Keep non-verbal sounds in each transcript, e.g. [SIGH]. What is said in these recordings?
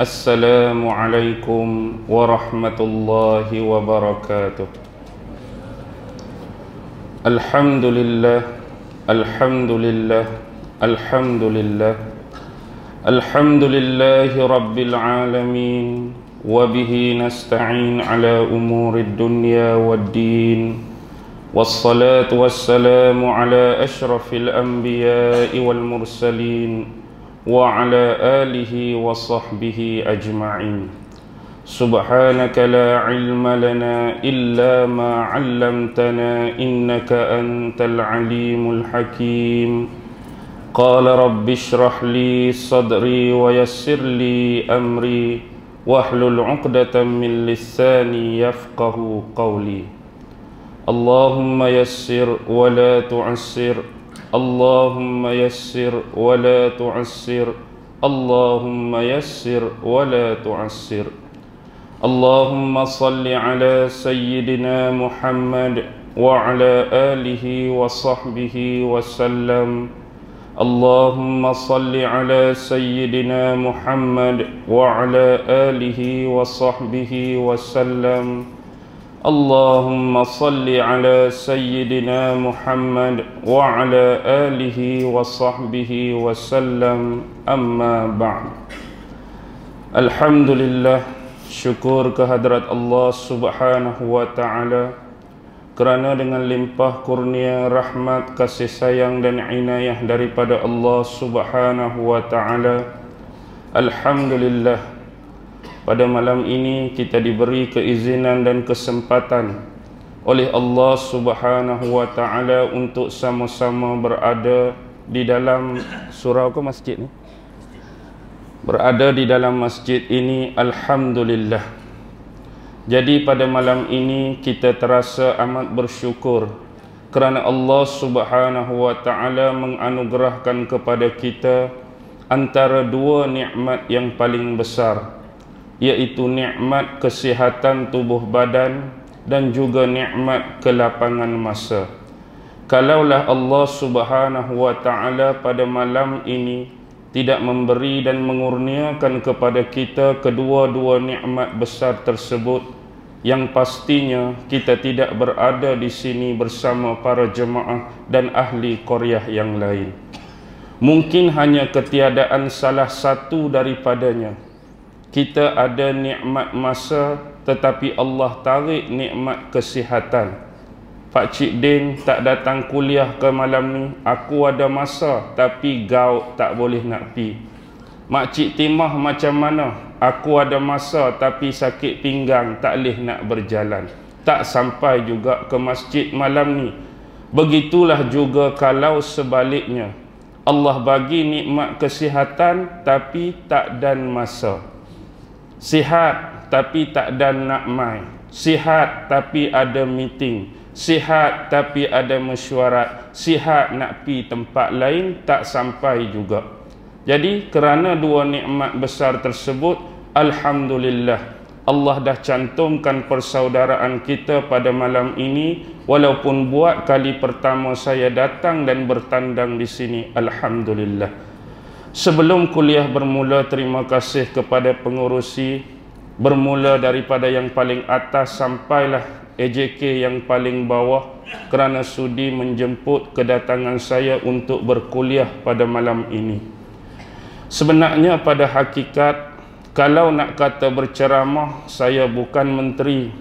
السلام عليكم ورحمة الله وبركاته الحمد لله الحمد لله الحمد لله الحمد لله رب العالمين وبه نستعين على أمور الدنيا والدين والصلاة والسلام على أشرف الأنبياء والمرسلين وعلى آله وصحبه أجمعين سبحانك لا علم لنا إلا ما علمتنا إنك أنت العليم الحكيم قال رب اشرح لي صدري ويسر لي أمري واحلل عقدة من لساني يفقه قولي اللهم يسر ولا تعسر اللهم يسر ولا تعسر اللهم يسر ولا تعسر اللهم صل على سيدنا محمد وعلى اله وصحبه وسلم اللهم صل على سيدنا محمد وعلى اله وصحبه وسلم اللهم صل على سيدنا محمد وعلى اله وصحبه وسلم Allahumma اللهم صل Muhammad wa ala وعلى wa وصحبه wa sallam. بعد الحمد Alhamdulillah. syukur kehadrat Allah Subhanahu wa taala kerana dengan limpah kurnia rahmat kasih sayang dan inayah daripada Allah Subhanahu wa taala alhamdulillah pada malam ini kita diberi keizinan dan kesempatan oleh Allah Subhanahu wa taala untuk sama-sama berada di dalam surau ke masjid ni. Berada di dalam masjid ini alhamdulillah. Jadi pada malam ini kita terasa amat bersyukur kerana Allah Subhanahu wa taala menganugerahkan kepada kita antara dua nikmat yang paling besar iaitu nikmat kesihatan tubuh badan dan juga nikmat kelapangan masa. Kalaulah Allah Subhanahu wa taala pada malam ini tidak memberi dan mengurniakan kepada kita kedua-dua nikmat besar tersebut yang pastinya kita tidak berada di sini bersama para jemaah dan ahli Korea yang lain. Mungkin hanya ketiadaan salah satu daripadanya kita ada nikmat masa tetapi Allah tarik nikmat kesihatan. Pak Cik Din tak datang kuliah ke malam ni. Aku ada masa tapi gaul tak boleh nak pi. Mak Cik Timah macam mana? Aku ada masa tapi sakit pinggang tak boleh nak berjalan. Tak sampai juga ke masjid malam ni. Begitulah juga kalau sebaliknya. Allah bagi nikmat kesihatan tapi tak dan masa sihat tapi tak ada nak mai sihat tapi ada meeting sihat tapi ada mesyuarat sihat nak pi tempat lain tak sampai juga jadi kerana dua nikmat besar tersebut alhamdulillah Allah dah cantumkan persaudaraan kita pada malam ini walaupun buat kali pertama saya datang dan bertandang di sini alhamdulillah Sebelum kuliah bermula, terima kasih kepada pengurusi bermula daripada yang paling atas sampailah AJK yang paling bawah kerana sudi menjemput kedatangan saya untuk berkuliah pada malam ini. Sebenarnya pada hakikat, kalau nak kata berceramah, saya bukan menteri,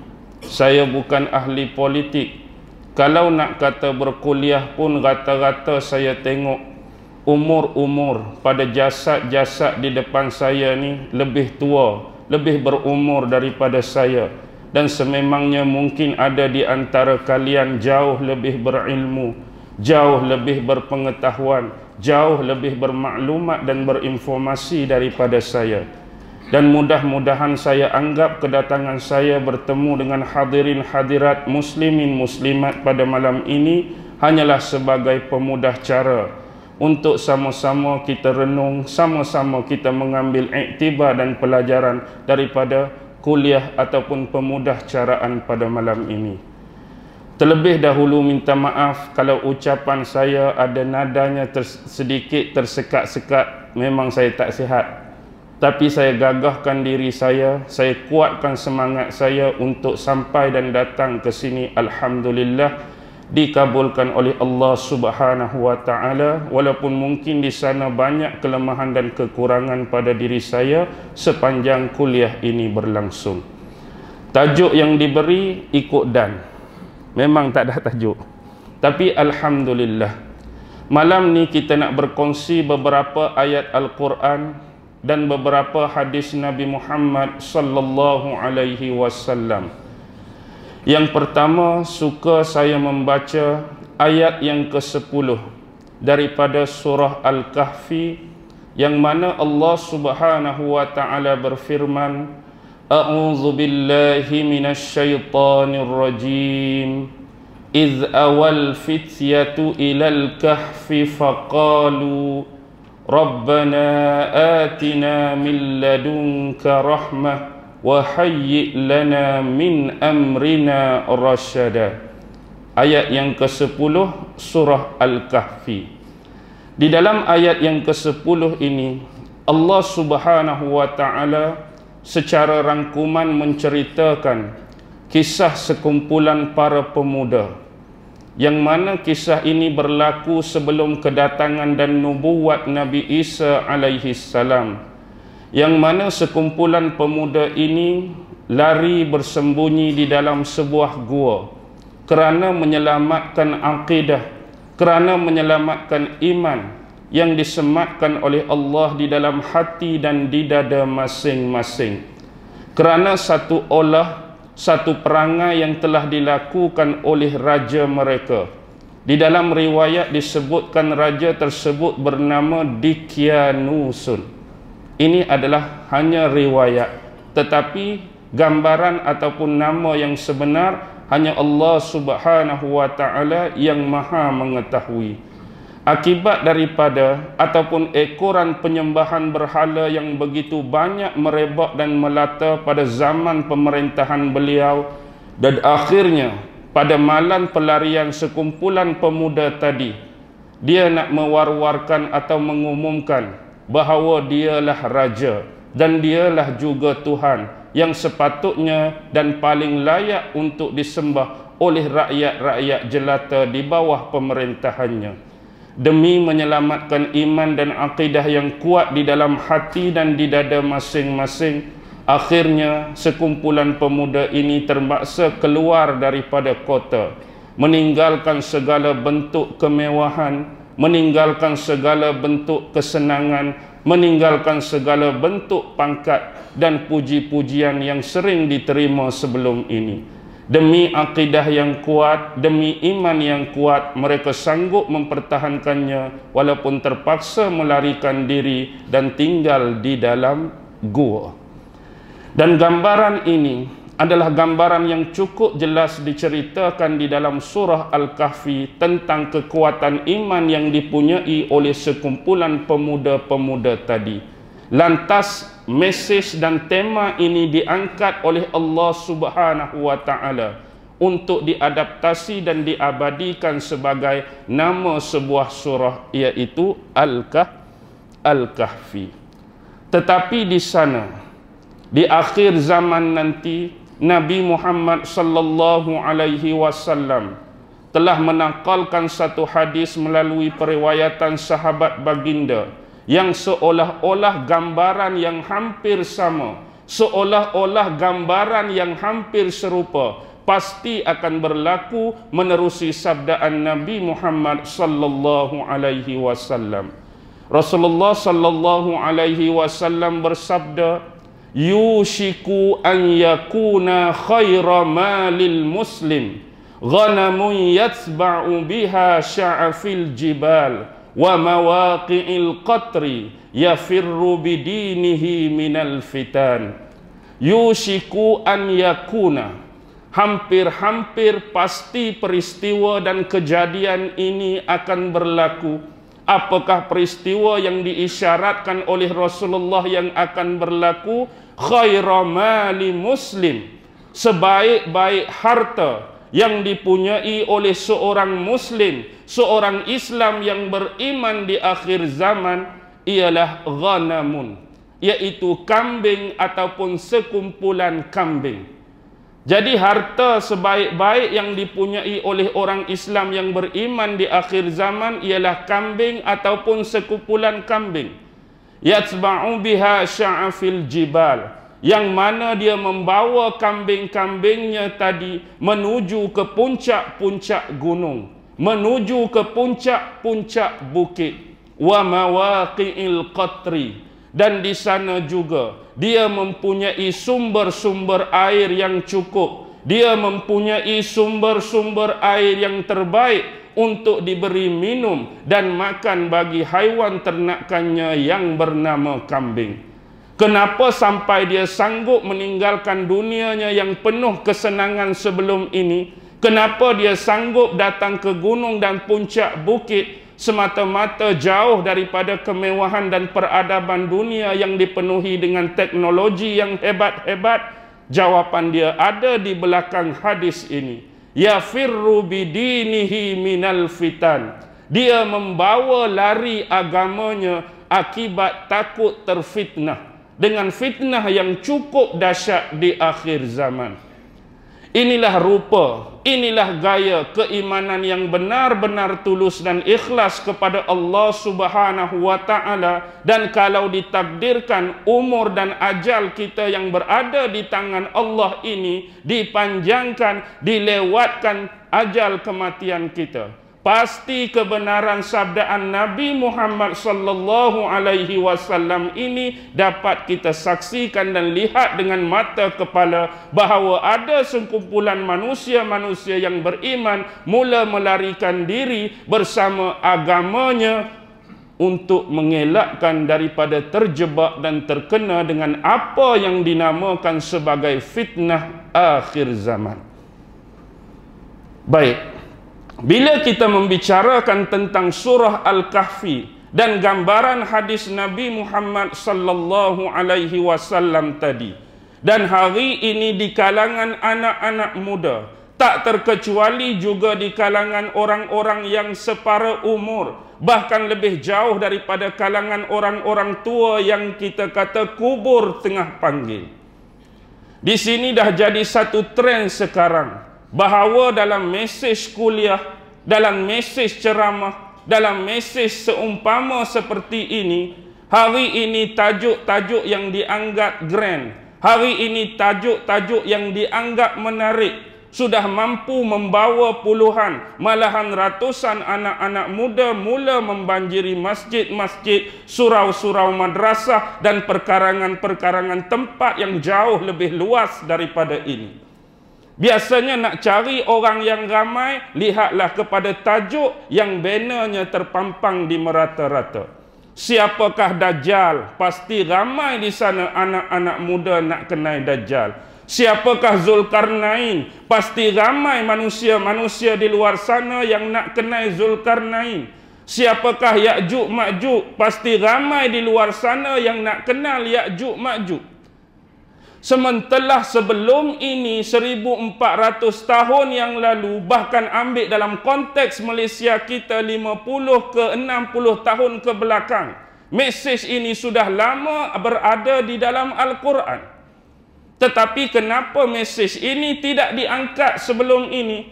saya bukan ahli politik. Kalau nak kata berkuliah pun rata-rata saya tengok umur-umur pada jasad-jasad di depan saya ni lebih tua, lebih berumur daripada saya dan sememangnya mungkin ada di antara kalian jauh lebih berilmu, jauh lebih berpengetahuan, jauh lebih bermaklumat dan berinformasi daripada saya. Dan mudah-mudahan saya anggap kedatangan saya bertemu dengan hadirin hadirat muslimin muslimat pada malam ini hanyalah sebagai pemudah cara untuk sama-sama kita renung, sama-sama kita mengambil iktibar dan pelajaran daripada kuliah ataupun pemudah caraan pada malam ini. Terlebih dahulu minta maaf kalau ucapan saya ada nadanya ters- sedikit tersekat-sekat, memang saya tak sihat. Tapi saya gagahkan diri saya, saya kuatkan semangat saya untuk sampai dan datang ke sini Alhamdulillah dikabulkan oleh Allah Subhanahu wa taala walaupun mungkin di sana banyak kelemahan dan kekurangan pada diri saya sepanjang kuliah ini berlangsung. Tajuk yang diberi ikut dan memang tak ada tajuk. Tapi alhamdulillah malam ni kita nak berkongsi beberapa ayat al-Quran dan beberapa hadis Nabi Muhammad sallallahu alaihi wasallam. Yang pertama suka saya membaca ayat yang ke-10 daripada surah Al-Kahfi yang mana Allah Subhanahu wa taala berfirman A'udzu billahi minasyaitonir rajim Iz awal fityatu ilal kahfi faqalu Rabbana atina min ladunka rahmah وَحَيِّئْ لَنَا مِنْ أَمْرِنَا رَشَدًا Ayat yang ke-10 surah Al-Kahfi Di dalam ayat yang ke-10 ini Allah subhanahu wa ta'ala secara rangkuman menceritakan kisah sekumpulan para pemuda yang mana kisah ini berlaku sebelum kedatangan dan nubuat Nabi Isa alaihi salam yang mana sekumpulan pemuda ini lari bersembunyi di dalam sebuah gua kerana menyelamatkan akidah kerana menyelamatkan iman yang disematkan oleh Allah di dalam hati dan di dada masing-masing kerana satu olah satu perangai yang telah dilakukan oleh raja mereka di dalam riwayat disebutkan raja tersebut bernama Dikyanusun ini adalah hanya riwayat tetapi gambaran ataupun nama yang sebenar hanya Allah Subhanahu wa taala yang maha mengetahui akibat daripada ataupun ekoran penyembahan berhala yang begitu banyak merebak dan melata pada zaman pemerintahan beliau dan akhirnya pada malam pelarian sekumpulan pemuda tadi dia nak mewar-warkan atau mengumumkan bahawa dialah raja dan dialah juga Tuhan yang sepatutnya dan paling layak untuk disembah oleh rakyat-rakyat jelata di bawah pemerintahannya demi menyelamatkan iman dan akidah yang kuat di dalam hati dan di dada masing-masing akhirnya sekumpulan pemuda ini terpaksa keluar daripada kota meninggalkan segala bentuk kemewahan meninggalkan segala bentuk kesenangan, meninggalkan segala bentuk pangkat dan puji-pujian yang sering diterima sebelum ini. Demi akidah yang kuat, demi iman yang kuat, mereka sanggup mempertahankannya walaupun terpaksa melarikan diri dan tinggal di dalam gua. Dan gambaran ini adalah gambaran yang cukup jelas diceritakan di dalam surah Al-Kahfi tentang kekuatan iman yang dipunyai oleh sekumpulan pemuda-pemuda tadi. Lantas mesej dan tema ini diangkat oleh Allah Subhanahu wa taala untuk diadaptasi dan diabadikan sebagai nama sebuah surah iaitu Al-Kah Al-Kahfi. Tetapi di sana di akhir zaman nanti Nabi Muhammad sallallahu alaihi wasallam telah menakalkan satu hadis melalui periwayatan sahabat baginda yang seolah-olah gambaran yang hampir sama seolah-olah gambaran yang hampir serupa pasti akan berlaku menerusi sabdaan Nabi Muhammad sallallahu alaihi wasallam Rasulullah sallallahu alaihi wasallam bersabda yushiku an yakuna khaira malil muslim ghanamun yatsba'u biha sya'afil jibal wa mawaqi'il qatri yafirru bidinihi minal fitan yushiku an yakuna hampir-hampir pasti peristiwa dan kejadian ini akan berlaku Apakah peristiwa yang diisyaratkan oleh Rasulullah yang akan berlaku khairamali muslim sebaik-baik harta yang dipunyai oleh seorang muslim seorang Islam yang beriman di akhir zaman ialah ghanamun yaitu kambing ataupun sekumpulan kambing jadi harta sebaik-baik yang dipunyai oleh orang Islam yang beriman di akhir zaman ialah kambing ataupun sekumpulan kambing. Yatsba'u biha sya'afil jibal yang mana dia membawa kambing-kambingnya tadi menuju ke puncak-puncak gunung, menuju ke puncak-puncak bukit wa mawaqi'il qatri dan di sana juga dia mempunyai sumber-sumber air yang cukup dia mempunyai sumber-sumber air yang terbaik untuk diberi minum dan makan bagi haiwan ternakannya yang bernama kambing kenapa sampai dia sanggup meninggalkan dunianya yang penuh kesenangan sebelum ini kenapa dia sanggup datang ke gunung dan puncak bukit semata-mata jauh daripada kemewahan dan peradaban dunia yang dipenuhi dengan teknologi yang hebat-hebat jawapan dia ada di belakang hadis ini ya firru bidinihi minal fitan dia membawa lari agamanya akibat takut terfitnah dengan fitnah yang cukup dahsyat di akhir zaman. Inilah rupa, inilah gaya keimanan yang benar-benar tulus dan ikhlas kepada Allah Subhanahu wa taala dan kalau ditakdirkan umur dan ajal kita yang berada di tangan Allah ini dipanjangkan, dilewatkan ajal kematian kita pasti kebenaran sabdaan Nabi Muhammad sallallahu alaihi wasallam ini dapat kita saksikan dan lihat dengan mata kepala bahawa ada sekumpulan manusia-manusia yang beriman mula melarikan diri bersama agamanya untuk mengelakkan daripada terjebak dan terkena dengan apa yang dinamakan sebagai fitnah akhir zaman. Baik, bila kita membicarakan tentang surah Al-Kahfi dan gambaran hadis Nabi Muhammad sallallahu alaihi wasallam tadi dan hari ini di kalangan anak-anak muda tak terkecuali juga di kalangan orang-orang yang separa umur bahkan lebih jauh daripada kalangan orang-orang tua yang kita kata kubur tengah panggil di sini dah jadi satu trend sekarang bahawa dalam mesej kuliah, dalam mesej ceramah, dalam mesej seumpama seperti ini, hari ini tajuk-tajuk yang dianggap grand, hari ini tajuk-tajuk yang dianggap menarik, sudah mampu membawa puluhan, malahan ratusan anak-anak muda mula membanjiri masjid-masjid, surau-surau madrasah dan perkarangan-perkarangan tempat yang jauh lebih luas daripada ini. Biasanya nak cari orang yang ramai, lihatlah kepada tajuk yang benarnya terpampang di merata-rata. Siapakah Dajjal? Pasti ramai di sana anak-anak muda nak kenai Dajjal. Siapakah Zulkarnain? Pasti ramai manusia-manusia di luar sana yang nak kenai Zulkarnain. Siapakah Ya'juk Ma'juk? Pasti ramai di luar sana yang nak kenal Ya'juk Ma'juk. Sementara sebelum ini 1400 tahun yang lalu bahkan ambil dalam konteks Malaysia kita 50 ke 60 tahun ke belakang mesej ini sudah lama berada di dalam al-Quran tetapi kenapa mesej ini tidak diangkat sebelum ini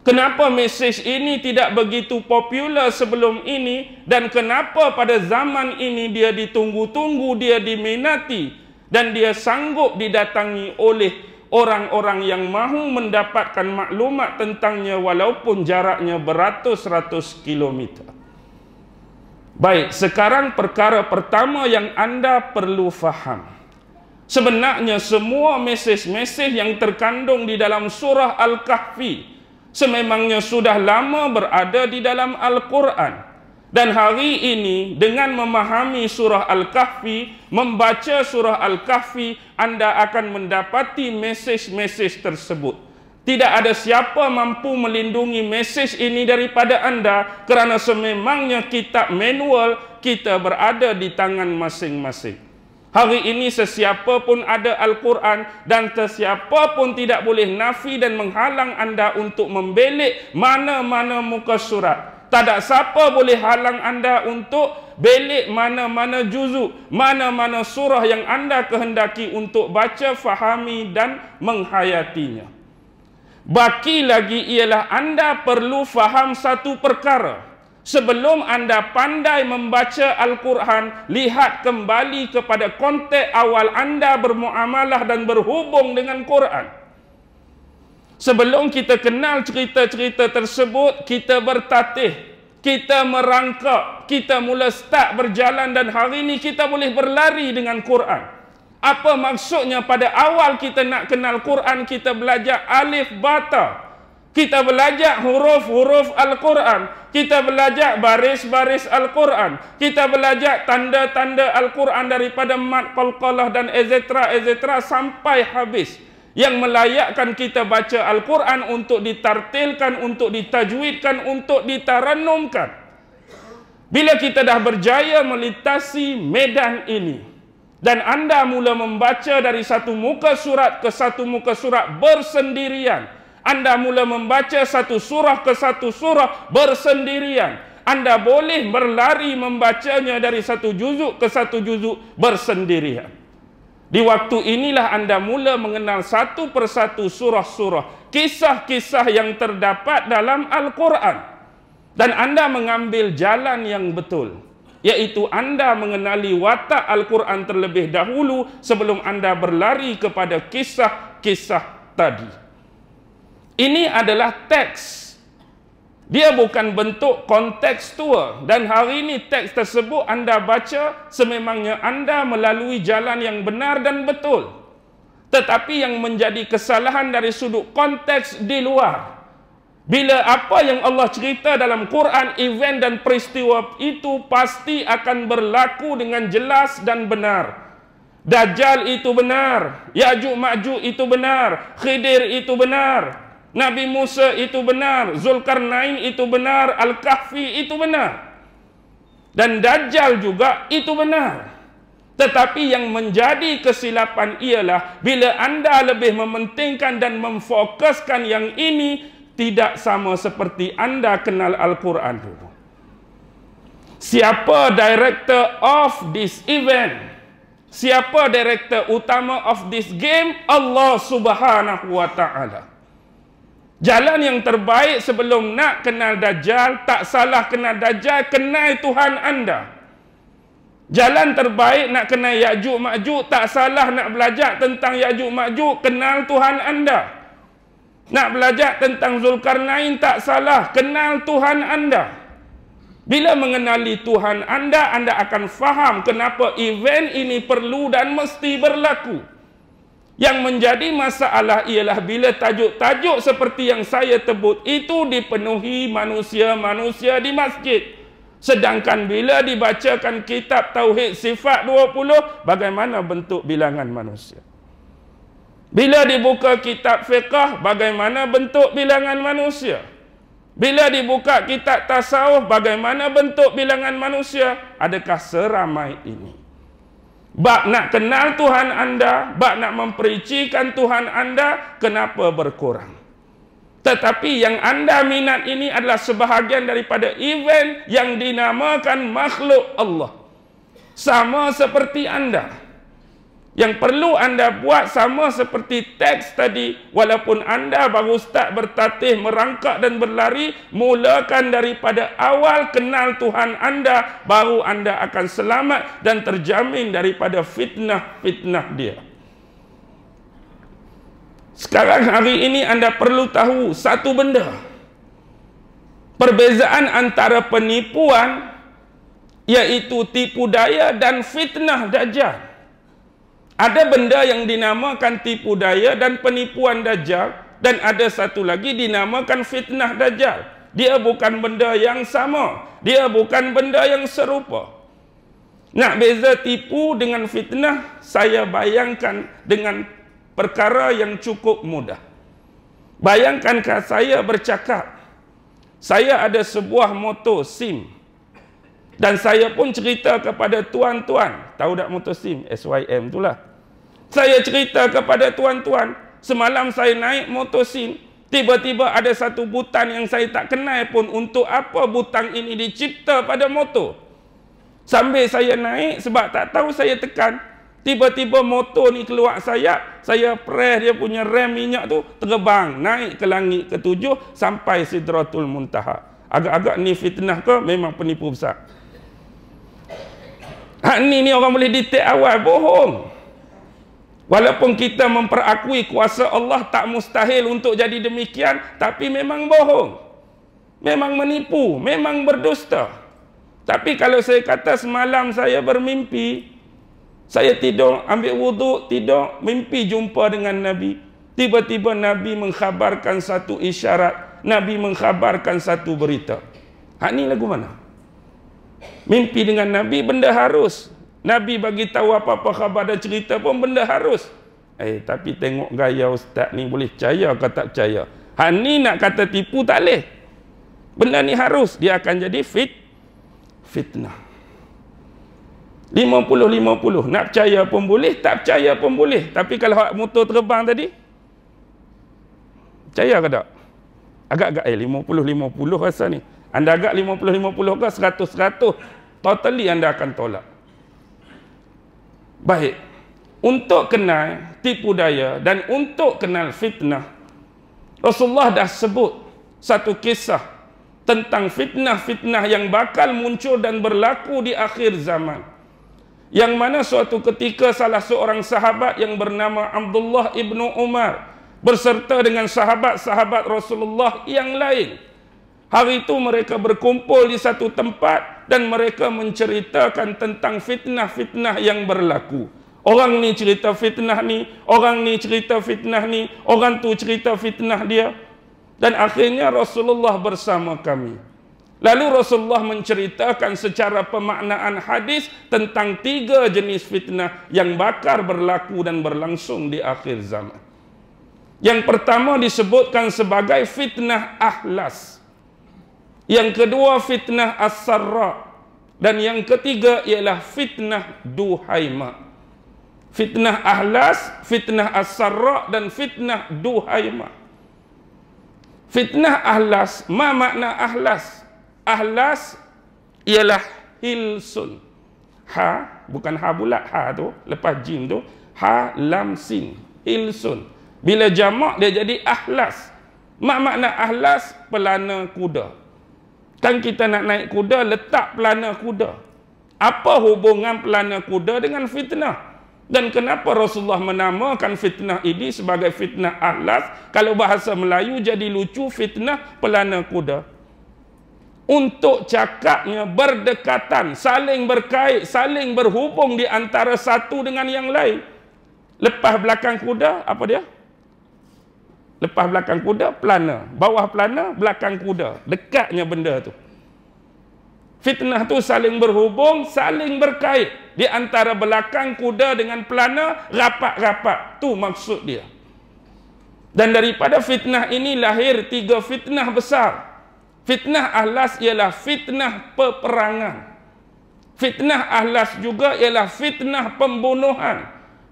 kenapa mesej ini tidak begitu popular sebelum ini dan kenapa pada zaman ini dia ditunggu-tunggu dia diminati dan dia sanggup didatangi oleh orang-orang yang mahu mendapatkan maklumat tentangnya walaupun jaraknya beratus-ratus kilometer. Baik, sekarang perkara pertama yang anda perlu faham. Sebenarnya semua mesej-mesej yang terkandung di dalam surah Al-Kahfi sememangnya sudah lama berada di dalam Al-Quran. Dan hari ini dengan memahami surah Al-Kahfi, membaca surah Al-Kahfi, anda akan mendapati mesej-mesej tersebut. Tidak ada siapa mampu melindungi mesej ini daripada anda kerana sememangnya kitab manual kita berada di tangan masing-masing. Hari ini sesiapa pun ada Al-Quran dan sesiapa pun tidak boleh nafi dan menghalang anda untuk membelik mana-mana muka surat. Tak ada siapa boleh halang anda untuk belik mana-mana juzuk, mana-mana surah yang anda kehendaki untuk baca, fahami dan menghayatinya. Baki lagi ialah anda perlu faham satu perkara. Sebelum anda pandai membaca Al-Quran, lihat kembali kepada konteks awal anda bermuamalah dan berhubung dengan Quran. Sebelum kita kenal cerita-cerita tersebut, kita bertatih, kita merangkak, kita mula start berjalan dan hari ini kita boleh berlari dengan Quran. Apa maksudnya pada awal kita nak kenal Quran, kita belajar alif bata. Kita belajar huruf-huruf Al-Quran. Kita belajar baris-baris Al-Quran. Kita belajar tanda-tanda Al-Quran daripada mat, kol kolah dan etc. etc. sampai habis yang melayakkan kita baca Al-Quran untuk ditartilkan, untuk ditajwidkan, untuk ditaranumkan. Bila kita dah berjaya melintasi medan ini dan anda mula membaca dari satu muka surat ke satu muka surat bersendirian. Anda mula membaca satu surah ke satu surah bersendirian. Anda boleh berlari membacanya dari satu juzuk ke satu juzuk bersendirian. Di waktu inilah anda mula mengenal satu persatu surah-surah, kisah-kisah yang terdapat dalam Al-Quran. Dan anda mengambil jalan yang betul, yaitu anda mengenali watak Al-Quran terlebih dahulu sebelum anda berlari kepada kisah-kisah tadi. Ini adalah teks dia bukan bentuk kontekstual dan hari ini teks tersebut anda baca sememangnya anda melalui jalan yang benar dan betul. Tetapi yang menjadi kesalahan dari sudut konteks di luar. Bila apa yang Allah cerita dalam Quran, event dan peristiwa itu pasti akan berlaku dengan jelas dan benar. Dajjal itu benar, Ya'juj Ma'juj itu benar, Khidir itu benar. Nabi Musa itu benar, Zulkarnain itu benar, Al-Kahfi itu benar. Dan Dajjal juga itu benar. Tetapi yang menjadi kesilapan ialah bila anda lebih mementingkan dan memfokuskan yang ini tidak sama seperti anda kenal Al-Quran dulu. Siapa director of this event? Siapa director utama of this game? Allah Subhanahu wa taala. Jalan yang terbaik sebelum nak kenal Dajjal, tak salah kenal Dajjal, kenal Tuhan anda. Jalan terbaik nak kenal Ya'jud Ma'jud, tak salah nak belajar tentang Ya'jud Ma'jud, kenal Tuhan anda. Nak belajar tentang Zulkarnain, tak salah, kenal Tuhan anda. Bila mengenali Tuhan anda, anda akan faham kenapa event ini perlu dan mesti Berlaku. Yang menjadi masalah ialah bila tajuk-tajuk seperti yang saya tebut itu dipenuhi manusia-manusia di masjid. Sedangkan bila dibacakan kitab Tauhid Sifat 20, bagaimana bentuk bilangan manusia? Bila dibuka kitab fiqah, bagaimana bentuk bilangan manusia? Bila dibuka kitab tasawuf, bagaimana bentuk bilangan manusia? Adakah seramai ini? Bak nak kenal Tuhan anda, bak nak mempericikan Tuhan anda, kenapa berkurang? Tetapi yang anda minat ini adalah sebahagian daripada event yang dinamakan makhluk Allah. Sama seperti anda. Anda. Yang perlu anda buat sama seperti teks tadi walaupun anda baru start bertatih merangkak dan berlari mulakan daripada awal kenal Tuhan anda baru anda akan selamat dan terjamin daripada fitnah-fitnah dia. Sekarang hari ini anda perlu tahu satu benda. Perbezaan antara penipuan iaitu tipu daya dan fitnah dajjal. Ada benda yang dinamakan tipu daya dan penipuan dajjal dan ada satu lagi dinamakan fitnah dajjal. Dia bukan benda yang sama. Dia bukan benda yang serupa. Nak beza tipu dengan fitnah, saya bayangkan dengan perkara yang cukup mudah. Bayangkankah saya bercakap, saya ada sebuah motor SIM dan saya pun cerita kepada tuan-tuan, tahu tak motor SIM, SYM itulah. Saya cerita kepada tuan-tuan, semalam saya naik motosin, tiba-tiba ada satu butang yang saya tak kenal pun untuk apa butang ini dicipta pada motor. Sambil saya naik sebab tak tahu saya tekan, tiba-tiba motor ni keluar sayap, saya press dia punya rem minyak tu terbang naik ke langit ketujuh sampai Sidratul Muntaha. Agak-agak ni fitnah ke memang penipu besar. Hak ni ni orang boleh detect awal bohong. Walaupun kita memperakui kuasa Allah tak mustahil untuk jadi demikian, tapi memang bohong. Memang menipu, memang berdusta. Tapi kalau saya kata semalam saya bermimpi, saya tidur, ambil wudhu tidur, mimpi jumpa dengan Nabi. Tiba-tiba Nabi mengkhabarkan satu isyarat, Nabi mengkhabarkan satu berita. Hak ni lagu mana? Mimpi dengan Nabi benda harus, Nabi bagi tahu apa-apa khabar dan cerita pun benda harus. Eh, tapi tengok gaya ustaz ni boleh percaya atau tak percaya. Hal ni nak kata tipu tak boleh. Benda ni harus. Dia akan jadi fit, fitnah. 50-50. Nak percaya pun boleh, tak percaya pun boleh. Tapi kalau hak motor terbang tadi, percaya ke tak? Agak-agak eh, 50-50 rasa ni. Anda agak 50-50 ke 100-100, totally anda akan tolak. Baik. Untuk kenal tipu daya dan untuk kenal fitnah, Rasulullah dah sebut satu kisah tentang fitnah-fitnah yang bakal muncul dan berlaku di akhir zaman. Yang mana suatu ketika salah seorang sahabat yang bernama Abdullah ibnu Umar berserta dengan sahabat-sahabat Rasulullah yang lain. Hari itu mereka berkumpul di satu tempat dan mereka menceritakan tentang fitnah-fitnah yang berlaku. Orang ni cerita fitnah ni, orang ni cerita fitnah ni, orang tu cerita fitnah dia. Dan akhirnya Rasulullah bersama kami. Lalu Rasulullah menceritakan secara pemaknaan hadis tentang tiga jenis fitnah yang bakar berlaku dan berlangsung di akhir zaman. Yang pertama disebutkan sebagai fitnah ahlas. Yang kedua fitnah as-sarra. Dan yang ketiga ialah fitnah duhaima. Fitnah ahlas, fitnah as-sarra dan fitnah duhaima. Fitnah ahlas, ma makna ahlas? Ahlas ialah hilsun. Ha, bukan ha bulat ha tu, lepas jim tu. Ha, lam, sin. Hilsun. Bila jamak dia jadi ahlas. Mak makna ahlas pelana kuda. Dan kita nak naik kuda, letak pelana kuda. Apa hubungan pelana kuda dengan fitnah? Dan kenapa Rasulullah menamakan fitnah ini sebagai fitnah ahlas? Kalau bahasa Melayu jadi lucu, fitnah pelana kuda. Untuk cakapnya berdekatan, saling berkait, saling berhubung di antara satu dengan yang lain. Lepas belakang kuda, apa dia? Lepas belakang kuda, pelana. Bawah pelana, belakang kuda. Dekatnya benda tu. Fitnah tu saling berhubung, saling berkait. Di antara belakang kuda dengan pelana, rapat-rapat. Tu maksud dia. Dan daripada fitnah ini lahir tiga fitnah besar. Fitnah ahlas ialah fitnah peperangan. Fitnah ahlas juga ialah fitnah pembunuhan.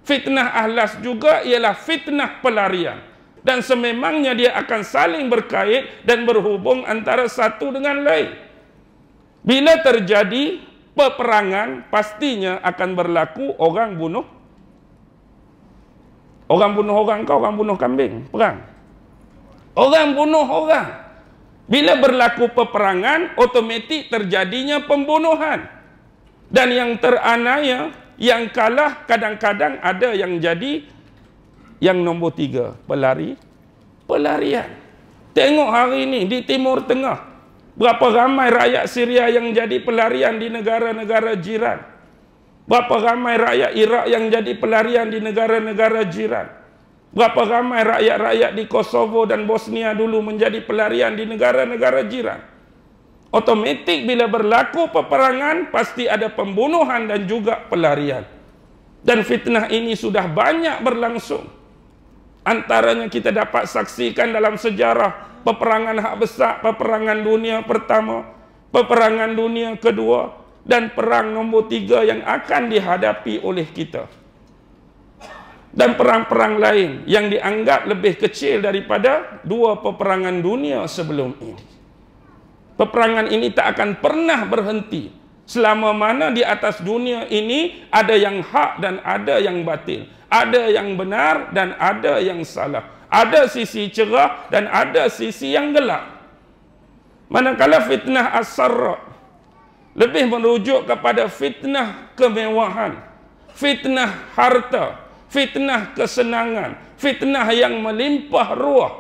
Fitnah ahlas juga ialah fitnah pelarian dan sememangnya dia akan saling berkait dan berhubung antara satu dengan lain. Bila terjadi peperangan, pastinya akan berlaku orang bunuh. Orang bunuh orang kau, orang bunuh kambing, perang. Orang bunuh orang. Bila berlaku peperangan, otomatik terjadinya pembunuhan. Dan yang teranaya, yang kalah kadang-kadang ada yang jadi yang nombor tiga, pelari, pelarian. Tengok hari ini di Timur Tengah, berapa ramai rakyat Syria yang jadi pelarian di negara-negara jiran. Berapa ramai rakyat Iraq yang jadi pelarian di negara-negara jiran. Berapa ramai rakyat-rakyat di Kosovo dan Bosnia dulu menjadi pelarian di negara-negara jiran. Otomatik bila berlaku peperangan, pasti ada pembunuhan dan juga pelarian. Dan fitnah ini sudah banyak berlangsung. Antaranya kita dapat saksikan dalam sejarah peperangan hak besar, peperangan dunia pertama, peperangan dunia kedua dan perang nombor tiga yang akan dihadapi oleh kita. Dan perang-perang lain yang dianggap lebih kecil daripada dua peperangan dunia sebelum ini. Peperangan ini tak akan pernah berhenti selama mana di atas dunia ini ada yang hak dan ada yang batil ada yang benar dan ada yang salah. Ada sisi cerah dan ada sisi yang gelap. Manakala fitnah asarra lebih merujuk kepada fitnah kemewahan, fitnah harta, fitnah kesenangan, fitnah yang melimpah ruah.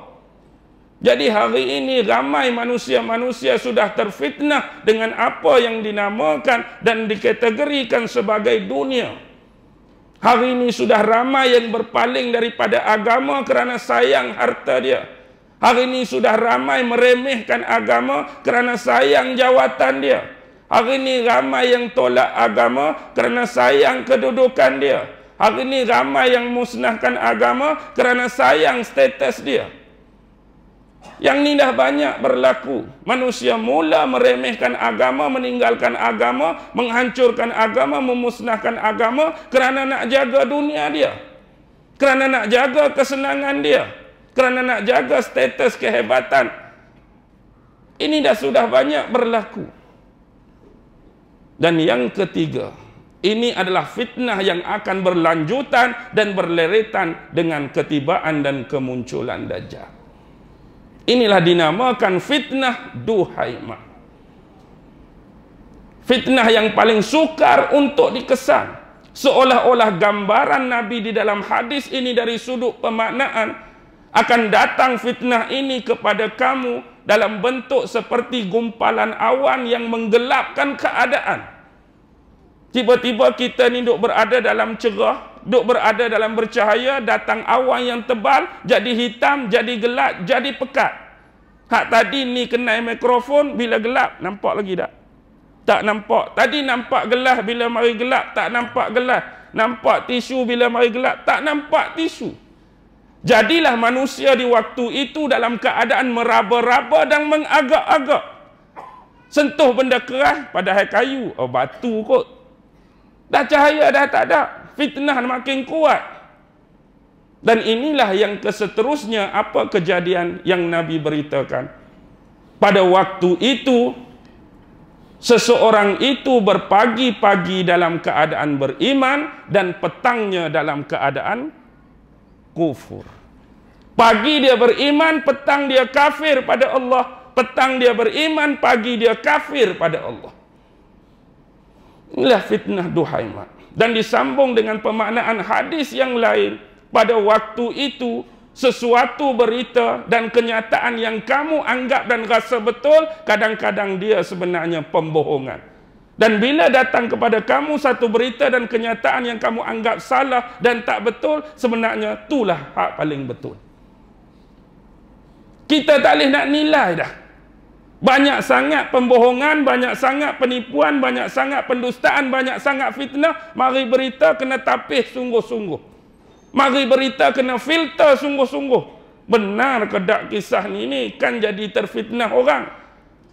Jadi hari ini ramai manusia-manusia sudah terfitnah dengan apa yang dinamakan dan dikategorikan sebagai dunia. Hari ini sudah ramai yang berpaling daripada agama kerana sayang harta dia. Hari ini sudah ramai meremehkan agama kerana sayang jawatan dia. Hari ini ramai yang tolak agama kerana sayang kedudukan dia. Hari ini ramai yang musnahkan agama kerana sayang status dia. Yang ni dah banyak berlaku. Manusia mula meremehkan agama, meninggalkan agama, menghancurkan agama, memusnahkan agama kerana nak jaga dunia dia. Kerana nak jaga kesenangan dia. Kerana nak jaga status kehebatan. Ini dah sudah banyak berlaku. Dan yang ketiga, ini adalah fitnah yang akan berlanjutan dan berleretan dengan ketibaan dan kemunculan Dajjal. Inilah dinamakan fitnah duhaimah. Fitnah yang paling sukar untuk dikesan. Seolah-olah gambaran Nabi di dalam hadis ini dari sudut pemaknaan akan datang fitnah ini kepada kamu dalam bentuk seperti gumpalan awan yang menggelapkan keadaan. Tiba-tiba kita ni duk berada dalam cerah, duk berada dalam bercahaya, datang awan yang tebal, jadi hitam, jadi gelap, jadi pekat. Hak tadi ni kenai mikrofon bila gelap, nampak lagi tak? Tak nampak. Tadi nampak gelas bila mari gelap, tak nampak gelas. Nampak tisu bila mari gelap, tak nampak tisu. Jadilah manusia di waktu itu dalam keadaan meraba-raba dan mengagak-agak. Sentuh benda keras pada kayu, oh batu kot. Dah cahaya dah tak ada fitnah makin kuat. Dan inilah yang keseterusnya apa kejadian yang Nabi beritakan. Pada waktu itu, seseorang itu berpagi-pagi dalam keadaan beriman dan petangnya dalam keadaan kufur. Pagi dia beriman, petang dia kafir pada Allah. Petang dia beriman, pagi dia kafir pada Allah. Inilah fitnah duhaimat dan disambung dengan pemaknaan hadis yang lain pada waktu itu sesuatu berita dan kenyataan yang kamu anggap dan rasa betul kadang-kadang dia sebenarnya pembohongan dan bila datang kepada kamu satu berita dan kenyataan yang kamu anggap salah dan tak betul sebenarnya itulah hak paling betul kita tak boleh nak nilai dah banyak sangat pembohongan, banyak sangat penipuan, banyak sangat pendustaan, banyak sangat fitnah. Mari berita kena tapis sungguh-sungguh. Mari berita kena filter sungguh-sungguh. Benar ke tak kisah ni, ni kan jadi terfitnah orang.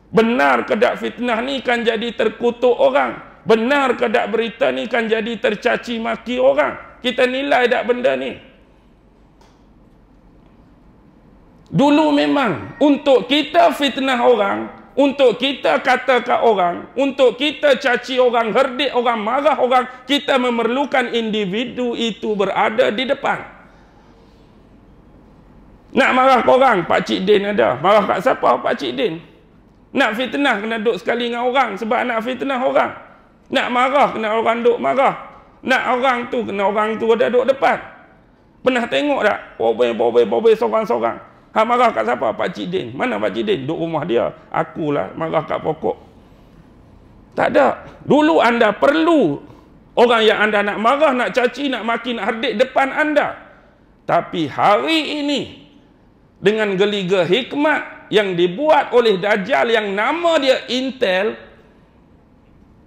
Benar ke tak fitnah ni kan jadi terkutuk orang. Benar ke tak berita ni kan jadi tercaci maki orang. Kita nilai dak benda ni. Dulu memang untuk kita fitnah orang, untuk kita kata ke orang, untuk kita caci orang, herdik orang, marah orang, kita memerlukan individu itu berada di depan. Nak marah orang, Pak Cik Din ada. Marah kat siapa, Pak Cik Din? Nak fitnah, kena duduk sekali dengan orang sebab nak fitnah orang. Nak marah, kena orang duduk marah. Nak orang tu, kena orang tu ada duduk depan. Pernah tengok tak? Bobe, bobe, bobe, sorang-sorang. Hang marah kat siapa? Pak Cik Din. Mana Pak Cik Din? Duduk rumah dia. Akulah marah kat pokok. Tak ada. Dulu anda perlu orang yang anda nak marah, nak caci, nak makin hardik depan anda. Tapi hari ini dengan geliga hikmat yang dibuat oleh Dajjal yang nama dia Intel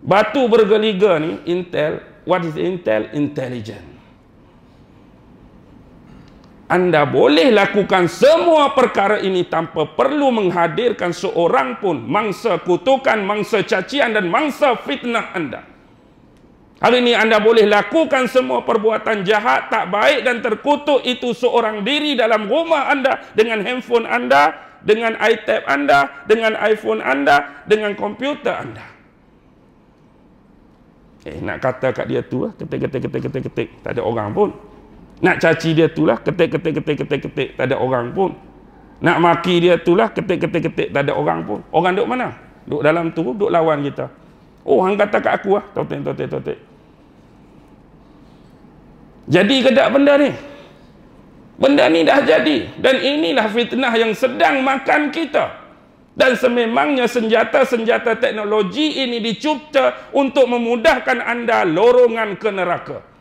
batu bergeliga ni Intel what is Intel intelligent anda boleh lakukan semua perkara ini tanpa perlu menghadirkan seorang pun mangsa kutukan, mangsa cacian dan mangsa fitnah anda. Hari ini anda boleh lakukan semua perbuatan jahat, tak baik dan terkutuk itu seorang diri dalam rumah anda dengan handphone anda, dengan iTab anda, dengan iPhone anda, dengan komputer anda. Eh nak kata kat dia tu lah, ketik ketik ketik ketik ketik, tak ada orang pun. Nak caci dia tu lah, ketik, ketik, ketik, ketik, ketik, tak ada orang pun. Nak maki dia tu lah, ketik, ketik, ketik, tak ada orang pun. Orang duduk mana? Duduk dalam tu, duduk lawan kita. Oh, hang kata kat aku lah, totek, totek, totek. Jadi ke tak benda ni? Benda ni dah jadi. Dan inilah fitnah yang sedang makan kita. Dan sememangnya senjata-senjata teknologi ini dicipta untuk memudahkan anda lorongan ke neraka.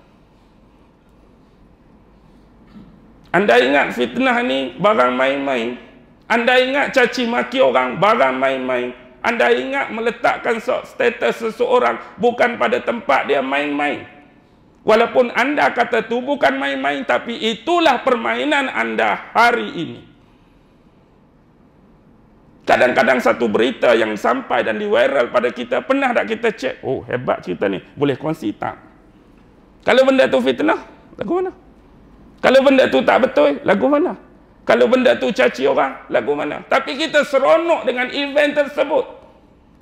Anda ingat fitnah ni barang main-main? Anda ingat caci maki orang barang main-main? Anda ingat meletakkan status seseorang bukan pada tempat dia main-main? Walaupun anda kata tu bukan main-main tapi itulah permainan anda hari ini. Kadang-kadang satu berita yang sampai dan diviral pada kita, pernah tak kita cek? Oh, hebat cerita ni. Boleh kongsi tak? Kalau benda tu fitnah, lagu mana? Kalau benda tu tak betul, lagu mana? Kalau benda tu caci orang, lagu mana? Tapi kita seronok dengan event tersebut.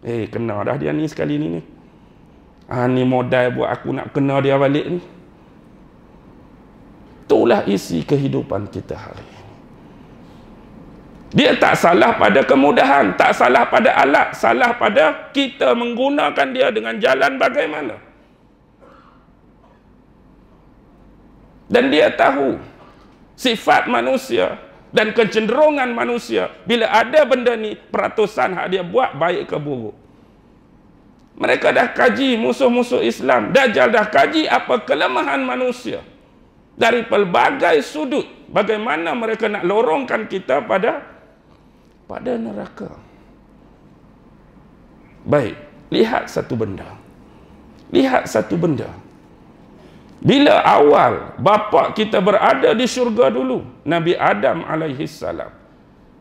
Eh, kena dah dia ni sekali ni ni. Ah, ni modal buat aku nak kena dia balik ni. Itulah isi kehidupan kita hari ini. Dia tak salah pada kemudahan, tak salah pada alat, salah pada kita menggunakan dia dengan jalan bagaimana. dan dia tahu sifat manusia dan kecenderungan manusia bila ada benda ni peratusan hak dia buat baik ke buruk mereka dah kaji musuh-musuh Islam dajjal dah kaji apa kelemahan manusia dari pelbagai sudut bagaimana mereka nak lorongkan kita pada pada neraka baik lihat satu benda lihat satu benda bila awal bapa kita berada di syurga dulu Nabi Adam alaihi salam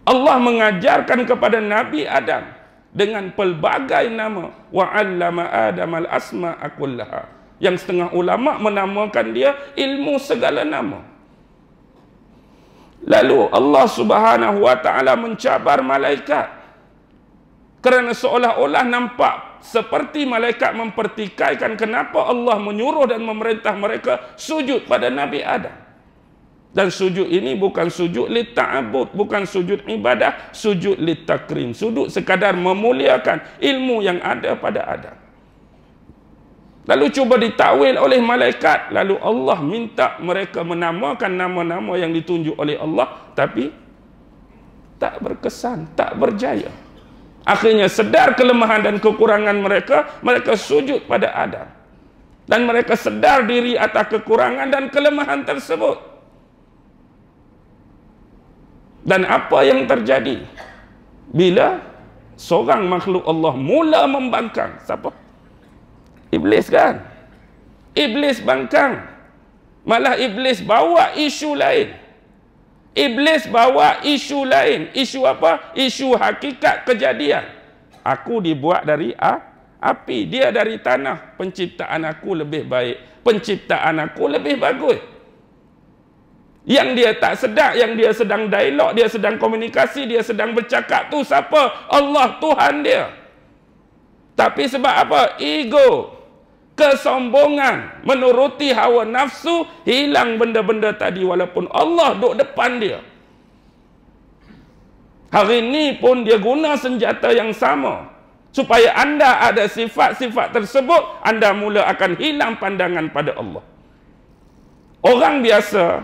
Allah mengajarkan kepada Nabi Adam dengan pelbagai nama wa allama Adam al asma akullaha yang setengah ulama menamakan dia ilmu segala nama Lalu Allah Subhanahu wa taala mencabar malaikat kerana seolah-olah nampak seperti malaikat mempertikaikan kenapa Allah menyuruh dan memerintah mereka sujud pada Nabi Adam. Dan sujud ini bukan sujud lita'abud, bukan sujud ibadah, sujud litakrim. Sujud sekadar memuliakan ilmu yang ada pada Adam. Lalu cuba ditakwil oleh malaikat, lalu Allah minta mereka menamakan nama-nama yang ditunjuk oleh Allah, tapi tak berkesan, Tak berjaya. Akhirnya sedar kelemahan dan kekurangan mereka, mereka sujud pada Adam. Dan mereka sedar diri atas kekurangan dan kelemahan tersebut. Dan apa yang terjadi? Bila seorang makhluk Allah mula membangkang. Siapa? Iblis kan? Iblis bangkang. Malah Iblis bawa isu lain. Iblis bawa isu lain. Isu apa? Isu hakikat kejadian. Aku dibuat dari A. Api dia dari tanah penciptaan aku lebih baik penciptaan aku lebih bagus yang dia tak sedar yang dia sedang dialog dia sedang komunikasi dia sedang bercakap tu siapa Allah Tuhan dia tapi sebab apa ego kesombongan menuruti hawa nafsu hilang benda-benda tadi walaupun Allah duduk depan dia hari ini pun dia guna senjata yang sama supaya anda ada sifat-sifat tersebut anda mula akan hilang pandangan pada Allah orang biasa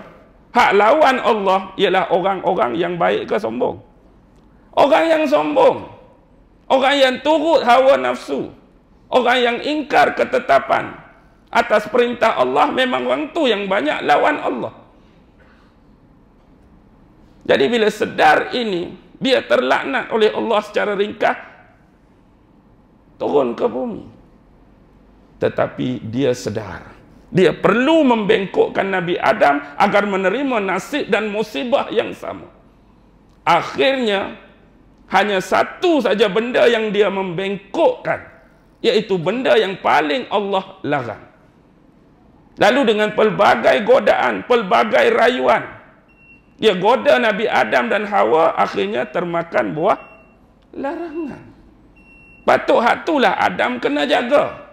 hak lawan Allah ialah orang-orang yang baik ke sombong orang yang sombong orang yang turut hawa nafsu Orang yang ingkar ketetapan atas perintah Allah memang orang tu yang banyak lawan Allah. Jadi bila sedar ini, dia terlaknat oleh Allah secara ringkas turun ke bumi. Tetapi dia sedar. Dia perlu membengkokkan Nabi Adam agar menerima nasib dan musibah yang sama. Akhirnya hanya satu saja benda yang dia membengkokkan iaitu benda yang paling Allah larang. Lalu dengan pelbagai godaan, pelbagai rayuan, ia goda Nabi Adam dan Hawa akhirnya termakan buah larangan. Patut hak itulah Adam kena jaga.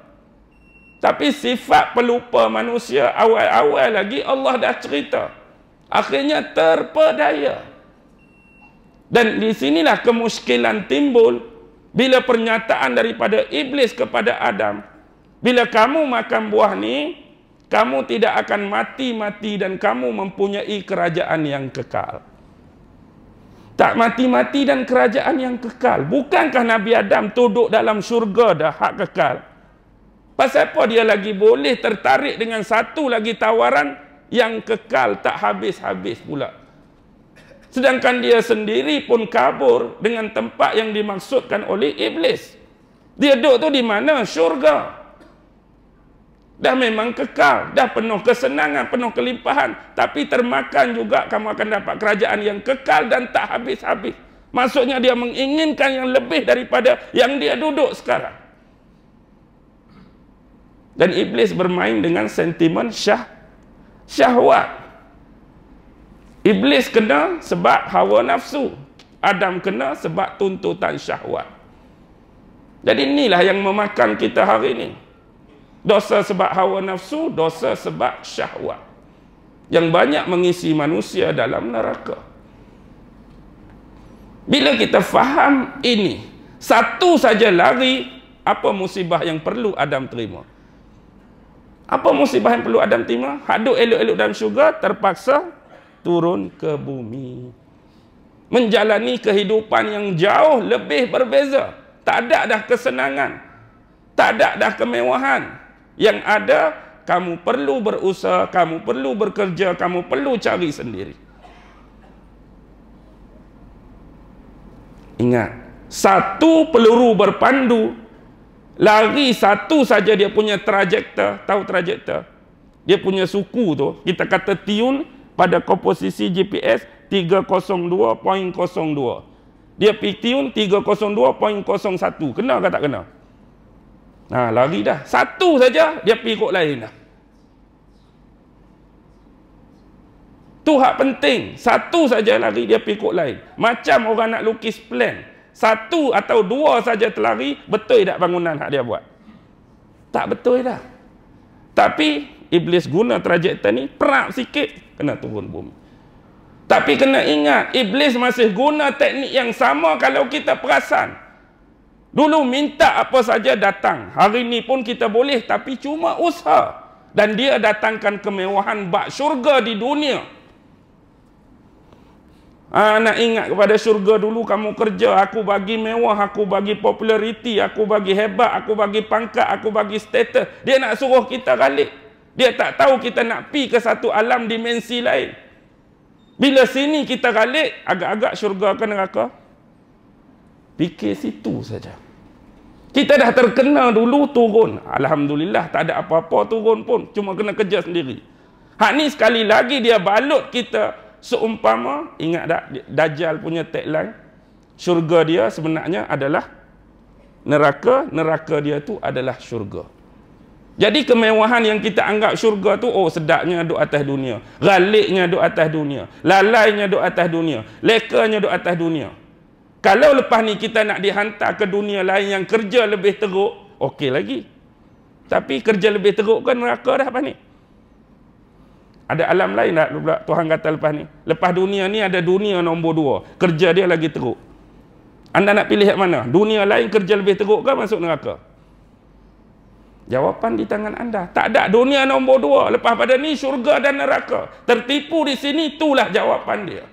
Tapi sifat pelupa manusia awal-awal lagi Allah dah cerita. Akhirnya terpedaya. Dan di sinilah kemuskilan timbul bila pernyataan daripada iblis kepada Adam, bila kamu makan buah ni, kamu tidak akan mati-mati dan kamu mempunyai kerajaan yang kekal. Tak mati-mati dan kerajaan yang kekal. Bukankah Nabi Adam duduk dalam syurga dah hak kekal? Pasal apa dia lagi boleh tertarik dengan satu lagi tawaran yang kekal tak habis-habis pula sedangkan dia sendiri pun kabur dengan tempat yang dimaksudkan oleh iblis. Dia duduk tu di mana? Syurga. Dah memang kekal, dah penuh kesenangan, penuh kelimpahan, tapi termakan juga kamu akan dapat kerajaan yang kekal dan tak habis-habis. Maksudnya dia menginginkan yang lebih daripada yang dia duduk sekarang. Dan iblis bermain dengan sentimen syah syahwat. Iblis kena sebab hawa nafsu. Adam kena sebab tuntutan syahwat. Jadi inilah yang memakan kita hari ini. Dosa sebab hawa nafsu, dosa sebab syahwat. Yang banyak mengisi manusia dalam neraka. Bila kita faham ini, satu saja lari, apa musibah yang perlu Adam terima? Apa musibah yang perlu Adam terima? Haduk elok-elok dalam syurga, terpaksa turun ke bumi menjalani kehidupan yang jauh lebih berbeza tak ada dah kesenangan tak ada dah kemewahan yang ada kamu perlu berusaha kamu perlu bekerja kamu perlu cari sendiri ingat satu peluru berpandu lari satu saja dia punya trajektor tahu trajektor dia punya suku tu kita kata tiun pada komposisi GPS 302.02. Dia pitiun 302.01. Kena ke tak kena? Ha, lari dah. Satu saja dia pergi ikut lain dah. Tu hak penting. Satu saja lari dia pergi ikut lain. Macam orang nak lukis plan. Satu atau dua saja terlari, betul tak bangunan hak dia buat? Tak betul dah. Tapi iblis guna trajektor ni perap sikit kena turun bumi. Tapi kena ingat, iblis masih guna teknik yang sama kalau kita perasan. Dulu minta apa saja datang. Hari ini pun kita boleh tapi cuma usaha. Dan dia datangkan kemewahan bak syurga di dunia. Ah, nak ingat kepada syurga dulu kamu kerja. Aku bagi mewah, aku bagi populariti, aku bagi hebat, aku bagi pangkat, aku bagi status. Dia nak suruh kita ralik. Dia tak tahu kita nak pi ke satu alam dimensi lain. Bila sini kita ralik, agak-agak syurga ke neraka? Fikir situ saja. Kita dah terkena dulu turun. Alhamdulillah tak ada apa-apa turun pun. Cuma kena kerja sendiri. Hak ni sekali lagi dia balut kita seumpama. Ingat tak Dajjal punya tagline? Syurga dia sebenarnya adalah neraka. Neraka dia tu adalah Syurga. Jadi kemewahan yang kita anggap syurga tu oh sedapnya duk atas dunia. Galiknya duk atas dunia. Lalainya duk atas dunia. Lekanya duk atas dunia. Kalau lepas ni kita nak dihantar ke dunia lain yang kerja lebih teruk, okey lagi. Tapi kerja lebih teruk kan neraka dah apa ni? Ada alam lain tak pula Tuhan kata lepas ni? Lepas dunia ni ada dunia nombor dua. Kerja dia lagi teruk. Anda nak pilih yang mana? Dunia lain kerja lebih teruk kan masuk Neraka. Jawapan di tangan anda. Tak ada dunia nombor dua. Lepas pada ni syurga dan neraka. Tertipu di sini, itulah jawapan dia.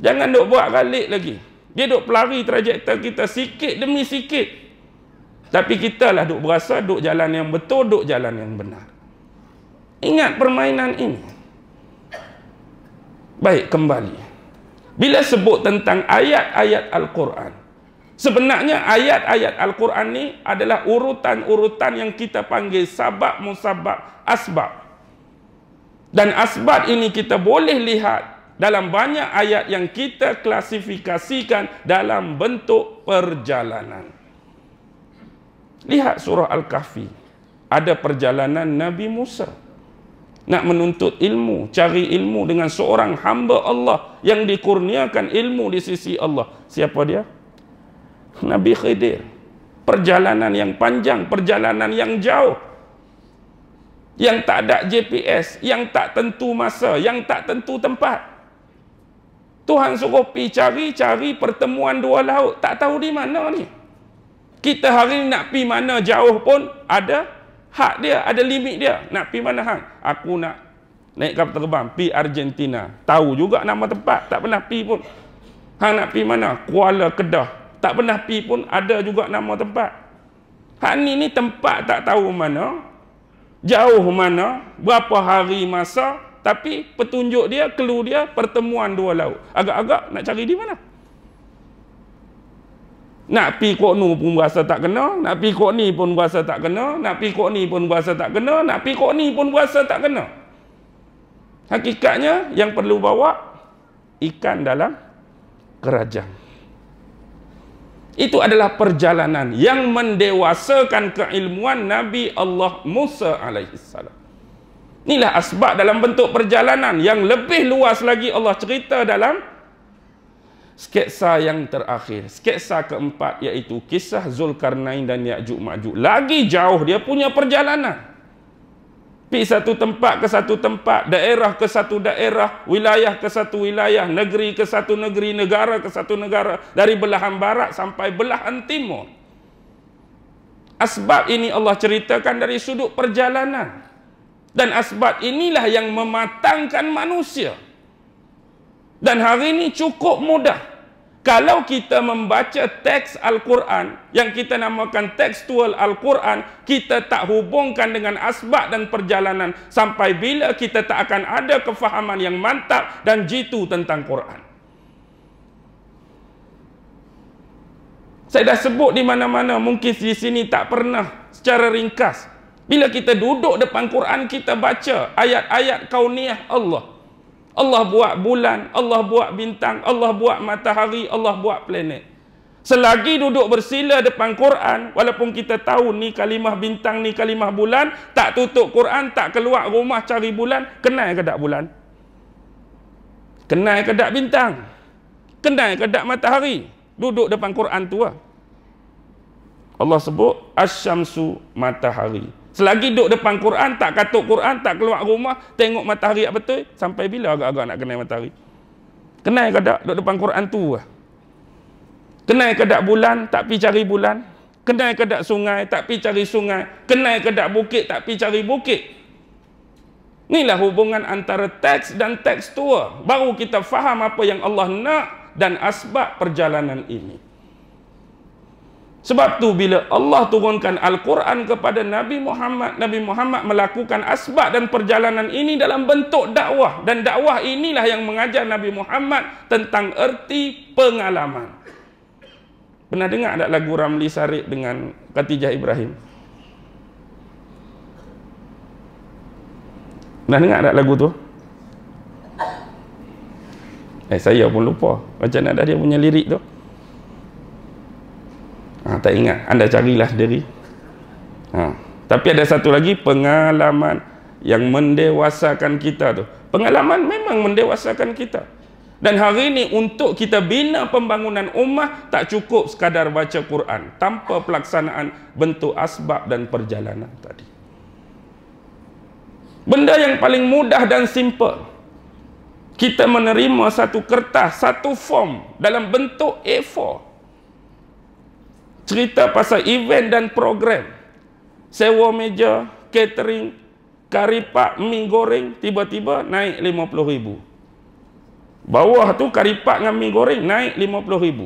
Jangan duk buat galik lagi. Dia duk pelari trajektor kita sikit demi sikit. Tapi kita lah duk berasa duk jalan yang betul, duk jalan yang benar. Ingat permainan ini. Baik, kembali. Bila sebut tentang ayat-ayat Al-Quran, Sebenarnya ayat-ayat Al-Quran ni adalah urutan-urutan yang kita panggil sabab, musabab, asbab. Dan asbab ini kita boleh lihat dalam banyak ayat yang kita klasifikasikan dalam bentuk perjalanan. Lihat surah Al-Kahfi. Ada perjalanan Nabi Musa. Nak menuntut ilmu, cari ilmu dengan seorang hamba Allah yang dikurniakan ilmu di sisi Allah. Siapa dia? Dia. Nabi Khidir perjalanan yang panjang perjalanan yang jauh yang tak ada GPS yang tak tentu masa yang tak tentu tempat Tuhan suruh pi cari-cari pertemuan dua laut tak tahu di mana ni kita hari ni nak pi mana jauh pun ada hak dia ada limit dia nak pi mana hang aku nak naik kapal terbang pi Argentina tahu juga nama tempat tak pernah pi pun hang nak pi mana Kuala Kedah tak pernah pi pun ada juga nama tempat. Hak ni ni tempat tak tahu mana, jauh mana, berapa hari masa, tapi petunjuk dia, kelu dia pertemuan dua laut. Agak-agak nak cari di mana? Nak pi kok nu pun rasa tak kena, nak pi kok ni pun rasa tak kena, nak pi kok ni pun rasa tak kena, nak pi kok ni pun rasa tak kena. Hakikatnya yang perlu bawa ikan dalam kerajang. Itu adalah perjalanan yang mendewasakan keilmuan Nabi Allah Musa alaihissalam. Inilah asbab dalam bentuk perjalanan yang lebih luas lagi Allah cerita dalam sketsa yang terakhir. Sketsa keempat iaitu kisah Zulkarnain dan Ya'juk Ma'juk. Lagi jauh dia punya perjalanan pi satu tempat ke satu tempat, daerah ke satu daerah, wilayah ke satu wilayah, negeri ke satu negeri, negara ke satu negara, dari belahan barat sampai belahan timur. Asbab ini Allah ceritakan dari sudut perjalanan. Dan asbab inilah yang mematangkan manusia. Dan hari ini cukup mudah kalau kita membaca teks Al-Quran yang kita namakan tekstual Al-Quran, kita tak hubungkan dengan asbab dan perjalanan sampai bila kita tak akan ada kefahaman yang mantap dan jitu tentang Quran. Saya dah sebut di mana-mana, mungkin di sini tak pernah secara ringkas. Bila kita duduk depan Quran, kita baca ayat-ayat kauniyah Allah. Allah buat bulan, Allah buat bintang, Allah buat matahari, Allah buat planet. Selagi duduk bersila depan Quran, walaupun kita tahu ni kalimah bintang, ni kalimah bulan, tak tutup Quran, tak keluar rumah cari bulan, kenal ke tak bulan? Kenal ke tak bintang? Kenal ke tak matahari? Duduk depan Quran tu lah. Allah sebut, Asyamsu matahari. matahari. Selagi duduk depan Quran, tak katuk Quran, tak keluar rumah, tengok matahari apa tu sampai bila agak-agak nak kenal matahari? Kenal ke tak? Duduk depan Quran tu lah. Kenal ke tak bulan, tak pergi cari bulan? Kenal ke tak sungai, tak pergi cari sungai? Kenal ke tak bukit, tak pergi cari bukit? Inilah hubungan antara teks dan tekstual. Baru kita faham apa yang Allah nak dan asbab perjalanan ini. Sebab tu bila Allah turunkan Al-Quran kepada Nabi Muhammad, Nabi Muhammad melakukan asbab dan perjalanan ini dalam bentuk dakwah. Dan dakwah inilah yang mengajar Nabi Muhammad tentang erti pengalaman. Pernah dengar tak lagu Ramli Sarik dengan Khatijah Ibrahim? Pernah dengar tak lagu tu? Eh, saya pun lupa. Macam mana dah dia punya lirik tu? ha, tak ingat anda carilah sendiri ha. tapi ada satu lagi pengalaman yang mendewasakan kita tu pengalaman memang mendewasakan kita dan hari ini untuk kita bina pembangunan ummah tak cukup sekadar baca Quran tanpa pelaksanaan bentuk asbab dan perjalanan tadi. Benda yang paling mudah dan simple kita menerima satu kertas, satu form dalam bentuk A4 cerita pasal event dan program. Sewa meja, catering, karipak mie goreng, tiba-tiba naik RM50,000. Bawah tu karipak dengan mie goreng naik RM50,000.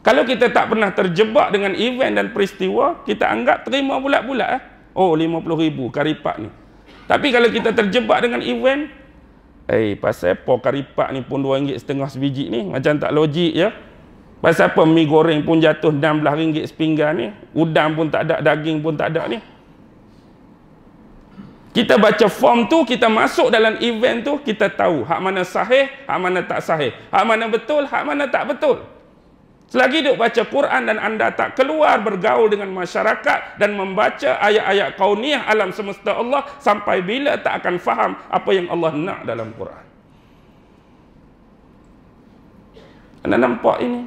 Kalau kita tak pernah terjebak dengan event dan peristiwa, kita anggap terima bulat-bulat. Eh? Oh, RM50,000 karipak ni. Tapi kalau kita terjebak dengan event, eh, pasal apa karipak ni pun RM2.5 sebijik ni, macam tak logik ya. Pasal apa mie goreng pun jatuh RM16 sepinggan ni? Udang pun tak ada, daging pun tak ada ni? Kita baca form tu, kita masuk dalam event tu, kita tahu hak mana sahih, hak mana tak sahih. Hak mana betul, hak mana tak betul. Selagi duk baca Quran dan anda tak keluar bergaul dengan masyarakat dan membaca ayat-ayat kauniyah alam semesta Allah, sampai bila tak akan faham apa yang Allah nak dalam Quran. Anda nampak ini?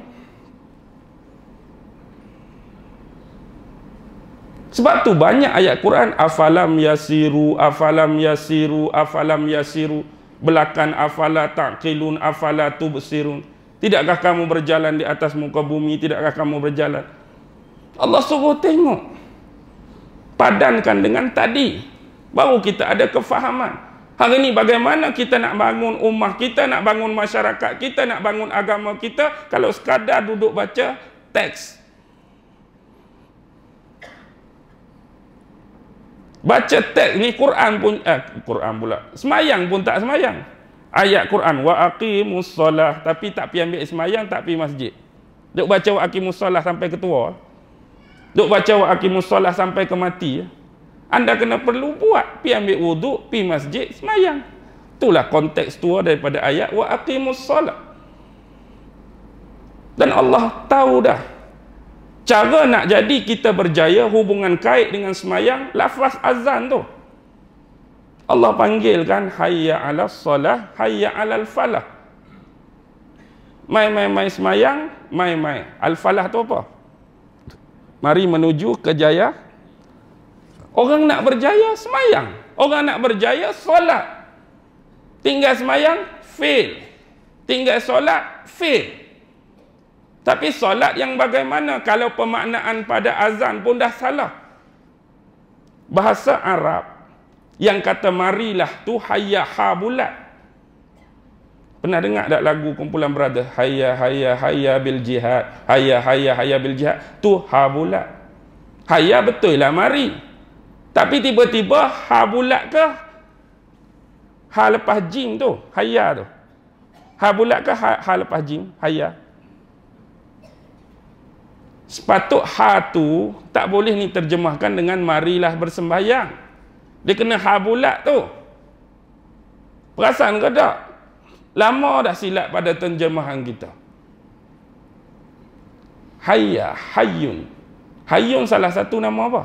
Sebab tu banyak ayat Quran afalam yasiru afalam yasiru afalam yasiru belakan afala taqilun afala tubsirun. Tidakkah kamu berjalan di atas muka bumi? Tidakkah kamu berjalan? Allah suruh tengok. Padankan dengan tadi. Baru kita ada kefahaman. Hari ini bagaimana kita nak bangun umat kita, nak bangun masyarakat kita, nak bangun agama kita kalau sekadar duduk baca teks Baca teks ni Quran pun eh, Quran pula. Semayang pun tak semayang. Ayat Quran wa aqimus solah tapi tak pi ambil semayang tak pi masjid. Dok baca wa aqimus solah sampai ketua, dok baca wa aqimus solah sampai ke mati. Anda kena perlu buat pi ambil wuduk, pi masjid, semayang. Itulah konteks tua daripada ayat wa aqimus solah. Dan Allah tahu dah cara nak jadi kita berjaya hubungan kait dengan semayang lafaz azan tu Allah panggil kan hayya ala salah hayya ala al falah mai mai mai semayang mai mai al falah tu apa mari menuju kejaya orang nak berjaya semayang orang nak berjaya solat tinggal semayang fail tinggal solat fail tapi solat yang bagaimana kalau pemaknaan pada azan pun dah salah. Bahasa Arab yang kata marilah tu hayya ha bulat. Pernah dengar tak lagu kumpulan brother? Hayya hayya hayya bil jihad. Hayya hayya hayya bil jihad. Tu ha bulat. Hayya betul lah mari. Tapi tiba-tiba ha bulat ke? Ha lepas jim tu. Hayya tu. Ha bulat ke ha, ha lepas jim? Hayya. Sepatut ha tu tak boleh ni terjemahkan dengan marilah bersembahyang. Dia kena ha bulat tu. Perasan ke tak? Lama dah silap pada terjemahan kita. Hayya, hayyun. Hayyun salah satu nama apa?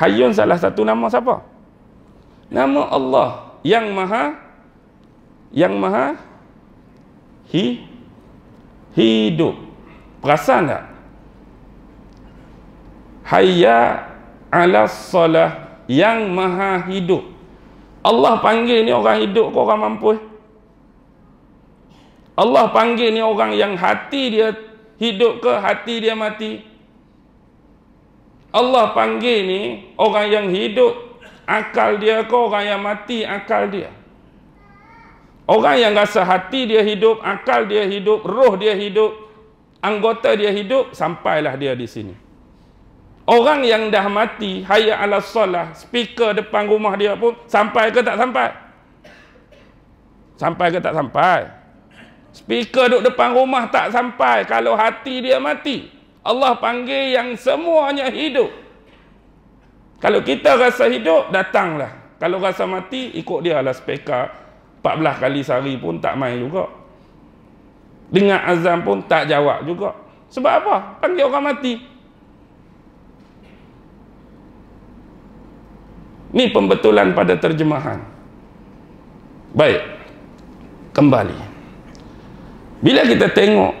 Hayyun salah satu nama siapa? Nama Allah yang maha yang maha hi, hidup. Perasan tak? Hayya ala salah yang maha hidup. Allah panggil ni orang hidup ke orang mampu? Allah panggil ni orang yang hati dia hidup ke hati dia mati? Allah panggil ni orang yang hidup akal dia ke orang yang mati akal dia? Orang yang rasa hati dia hidup, akal dia hidup, roh dia hidup, anggota dia hidup sampailah dia di sini orang yang dah mati hayat ala solah speaker depan rumah dia pun sampai ke tak sampai sampai ke tak sampai speaker duduk depan rumah tak sampai kalau hati dia mati Allah panggil yang semuanya hidup kalau kita rasa hidup datanglah kalau rasa mati ikut dia lah speaker 14 kali sehari pun tak main juga Dengar azan pun tak jawab juga. Sebab apa? Panggil orang mati. Ini pembetulan pada terjemahan. Baik. Kembali. Bila kita tengok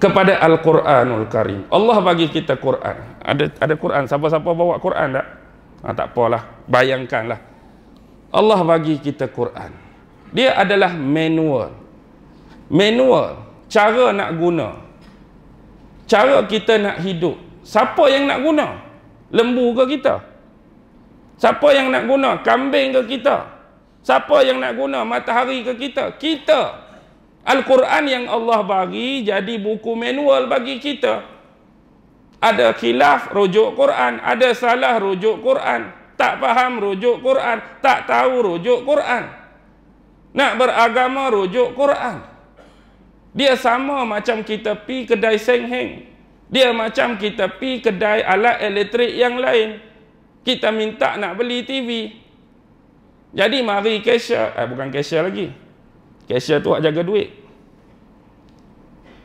kepada Al-Quranul Karim. Allah bagi kita Quran. Ada ada Quran. Siapa-siapa bawa Quran tak? Ha, tak apalah. Bayangkanlah. Allah bagi kita Quran. Dia adalah manual manual cara nak guna cara kita nak hidup siapa yang nak guna lembu ke kita siapa yang nak guna kambing ke kita siapa yang nak guna matahari ke kita kita Al-Quran yang Allah bagi jadi buku manual bagi kita ada khilaf rujuk Quran ada salah rujuk Quran tak faham rujuk Quran tak tahu rujuk Quran nak beragama rujuk Quran dia sama macam kita pi kedai Seng Heng. Dia macam kita pi kedai alat elektrik yang lain. Kita minta nak beli TV. Jadi mari Kesya, eh bukan Kesya lagi. Kesya tu jaga duit.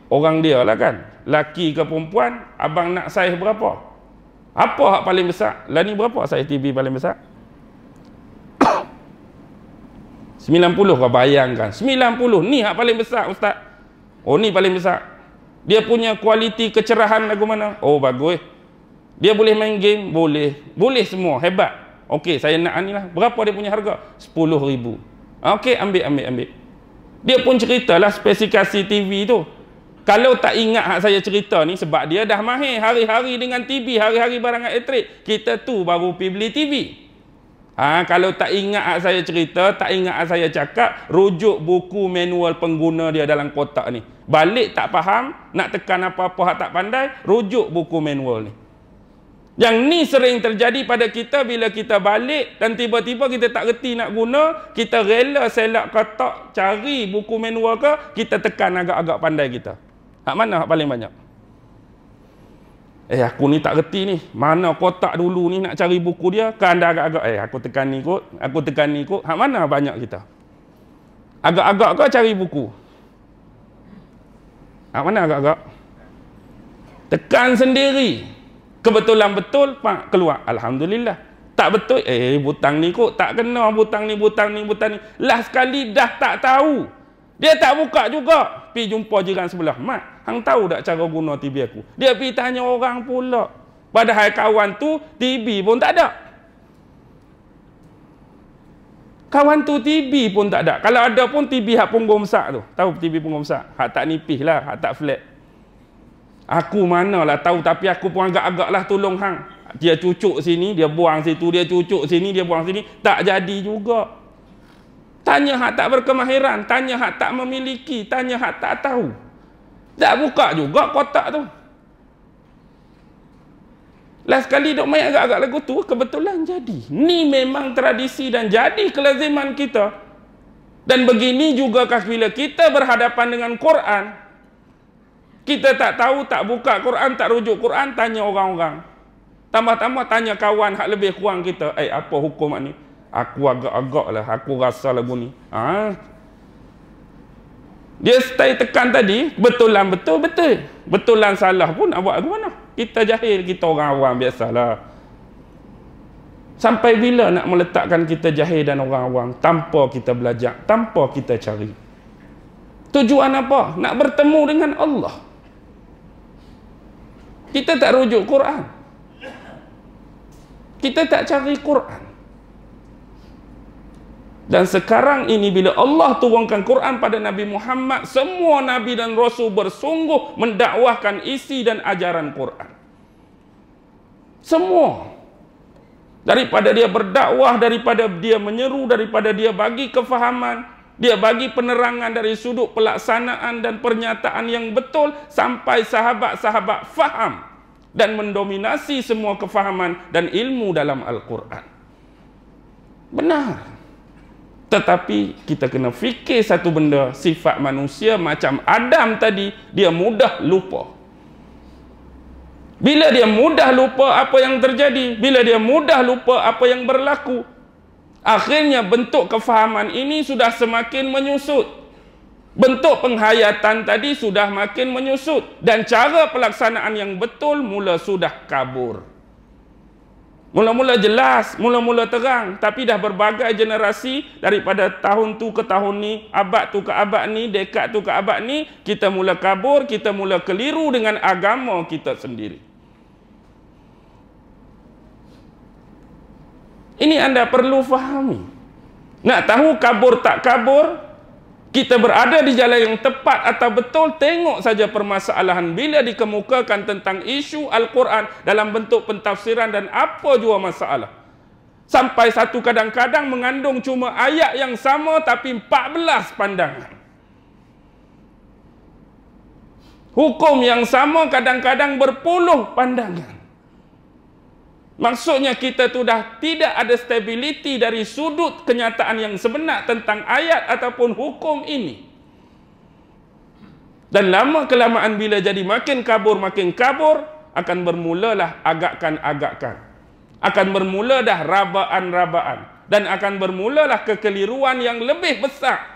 Orang dia lah kan. Laki ke perempuan, abang nak saiz berapa? Apa hak paling besar? Lah ni berapa saiz TV paling besar? 90 [COUGHS] kau bayangkan. 90 ni hak paling besar ustaz. Oh ni paling besar. Dia punya kualiti kecerahan lagu mana? Oh bagus. Dia boleh main game? Boleh. Boleh semua. Hebat. Okey, saya nak anilah. Berapa dia punya harga? Sepuluh ribu. Ah, okey, ambil, ambil, ambil. Dia pun ceritalah spesifikasi TV tu. Kalau tak ingat hak saya cerita ni, sebab dia dah mahir hari-hari dengan TV, hari-hari barang elektrik. Kita tu baru pergi beli TV. Ha, kalau tak ingat saya cerita, tak ingat saya cakap, rujuk buku manual pengguna dia dalam kotak ni. Balik tak faham, nak tekan apa-apa hak tak pandai, rujuk buku manual ni. Yang ni sering terjadi pada kita bila kita balik dan tiba-tiba kita tak reti nak guna, kita rela selak kotak cari buku manual ke, kita tekan agak-agak pandai kita. Hak mana hak paling banyak? Eh aku ni tak reti ni. Mana kotak dulu ni nak cari buku dia? Kan anda agak-agak. Eh aku tekan ni kot. Aku tekan ni kot. Hak mana banyak kita? Agak-agak kau cari buku. Hak mana agak-agak? Tekan sendiri. Kebetulan betul, Pak, keluar. Alhamdulillah. Tak betul. Eh butang ni kot. Tak kena butang ni, butang ni, butang ni. Last sekali dah tak tahu. Dia tak buka juga. Pergi jumpa jiran sebelah. Mak, Hang tahu tak cara guna TV aku? Dia pergi tanya orang pula. Padahal kawan tu TV pun tak ada. Kawan tu TV pun tak ada. Kalau ada pun TV hak punggung besar tu. Tahu TV punggung besar? Hak tak nipis lah, hak tak flat. Aku mana lah tahu tapi aku pun agak-agak lah tolong hang. Dia cucuk sini, dia buang situ, dia cucuk sini, dia buang sini. Tak jadi juga. Tanya hak tak berkemahiran, tanya hak tak memiliki, tanya hak tak tahu. Tak buka juga kotak tu. Last kali duk main agak-agak lagu tu, kebetulan jadi. Ni memang tradisi dan jadi kelaziman kita. Dan begini juga kas bila kita berhadapan dengan Quran. Kita tak tahu, tak buka Quran, tak rujuk Quran, tanya orang-orang. Tambah-tambah tanya kawan hak lebih kurang kita. Eh, apa hukum ni? Aku agak-agak lah. Aku rasa lagu ni. Haa? Dia stay tekan tadi, betulan betul, betul. Betulan salah pun nak buat ke mana? Kita jahil, kita orang awam biasalah. Sampai bila nak meletakkan kita jahil dan orang awam tanpa kita belajar, tanpa kita cari? Tujuan apa? Nak bertemu dengan Allah. Kita tak rujuk Quran. Kita tak cari Quran. Dan sekarang ini bila Allah tuangkan Quran pada Nabi Muhammad, semua Nabi dan Rasul bersungguh mendakwahkan isi dan ajaran Quran. Semua. Daripada dia berdakwah, daripada dia menyeru, daripada dia bagi kefahaman, dia bagi penerangan dari sudut pelaksanaan dan pernyataan yang betul sampai sahabat-sahabat faham dan mendominasi semua kefahaman dan ilmu dalam Al-Quran. Benar. Benar. Tetapi kita kena fikir satu benda sifat manusia macam Adam tadi dia mudah lupa. Bila dia mudah lupa apa yang terjadi, bila dia mudah lupa apa yang berlaku, akhirnya bentuk kefahaman ini sudah semakin menyusut. Bentuk penghayatan tadi sudah makin menyusut dan cara pelaksanaan yang betul mula sudah kabur. Mula-mula jelas, mula-mula terang, tapi dah berbagai generasi daripada tahun tu ke tahun ni, abad tu ke abad ni, dekat tu ke abad ni, kita mula kabur, kita mula keliru dengan agama kita sendiri. Ini anda perlu fahami. Nak tahu kabur tak kabur, kita berada di jalan yang tepat atau betul tengok saja permasalahan bila dikemukakan tentang isu al-Quran dalam bentuk pentafsiran dan apa jua masalah sampai satu kadang-kadang mengandung cuma ayat yang sama tapi 14 pandangan hukum yang sama kadang-kadang berpuluh pandangan Maksudnya kita tu dah tidak ada stability dari sudut kenyataan yang sebenar tentang ayat ataupun hukum ini. Dan lama kelamaan bila jadi makin kabur makin kabur akan bermulalah agakkan-agakkan. Akan bermula dah rabaan-rabaan dan akan bermulalah kekeliruan yang lebih besar.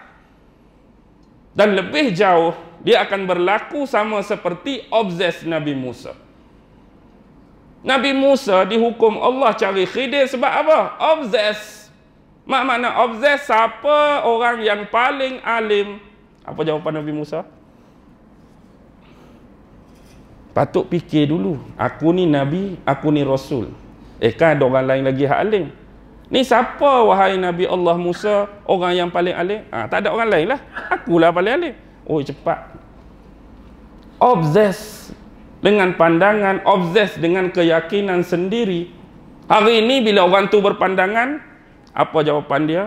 Dan lebih jauh dia akan berlaku sama seperti obses Nabi Musa. Nabi Musa dihukum Allah cari Khidir sebab apa? Obses. Mak mana obses siapa orang yang paling alim? Apa jawapan Nabi Musa? Patut fikir dulu. Aku ni Nabi, aku ni Rasul. Eh kan ada orang lain lagi alim. Ni siapa wahai Nabi Allah Musa orang yang paling alim? ha, tak ada orang lain lah. Akulah paling alim. Oh cepat. Obses dengan pandangan obses dengan keyakinan sendiri hari ini bila orang tu berpandangan apa jawapan dia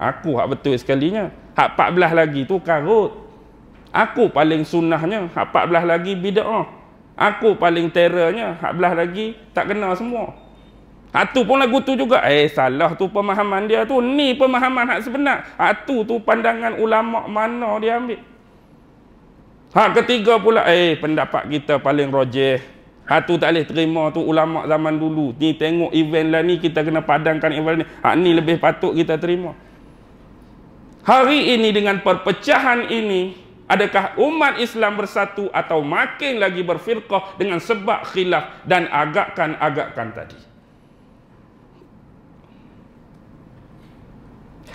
aku hak betul sekalinya hak 14 lagi tu karut aku paling sunnahnya hak 14 lagi bid'ah aku paling terornya hak belah lagi tak kena semua Atu pun lagu tu juga eh salah tu pemahaman dia tu ni pemahaman hak sebenar Atu tu tu pandangan ulama mana dia ambil Hak ketiga pula, eh pendapat kita paling rojeh. Hak tu tak boleh terima tu ulama zaman dulu. Ni tengok event lah ni, kita kena padangkan event ni. Hak ni lebih patut kita terima. Hari ini dengan perpecahan ini, adakah umat Islam bersatu atau makin lagi berfirqah dengan sebab khilaf dan agakkan-agakkan tadi?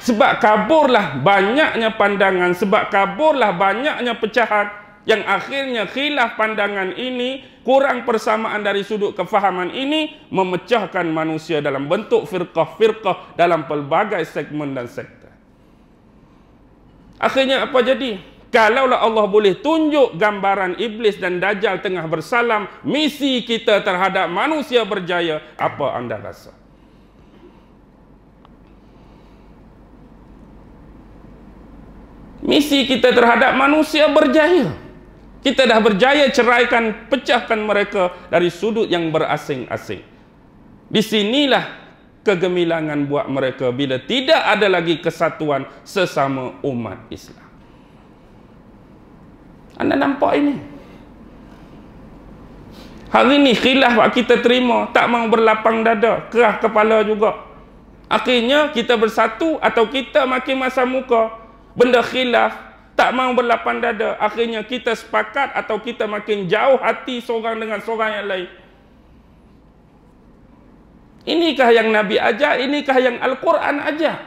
Sebab kaburlah banyaknya pandangan, sebab kaburlah banyaknya pecahan, yang akhirnya khilaf pandangan ini kurang persamaan dari sudut kefahaman ini memecahkan manusia dalam bentuk firqah-firqah dalam pelbagai segmen dan sektor. Akhirnya apa jadi? Kalaulah Allah boleh tunjuk gambaran iblis dan dajjal tengah bersalam, misi kita terhadap manusia berjaya, apa anda rasa? Misi kita terhadap manusia berjaya. Kita dah berjaya ceraikan, pecahkan mereka dari sudut yang berasing-asing. Di sinilah kegemilangan buat mereka bila tidak ada lagi kesatuan sesama umat Islam. Anda nampak ini? Hari ini khilaf kita terima, tak mau berlapang dada, kerah kepala juga. Akhirnya kita bersatu atau kita makin masa muka, benda khilaf tak mahu berlapan dada akhirnya kita sepakat atau kita makin jauh hati seorang dengan seorang yang lain inikah yang nabi ajar inikah yang al-Quran ajar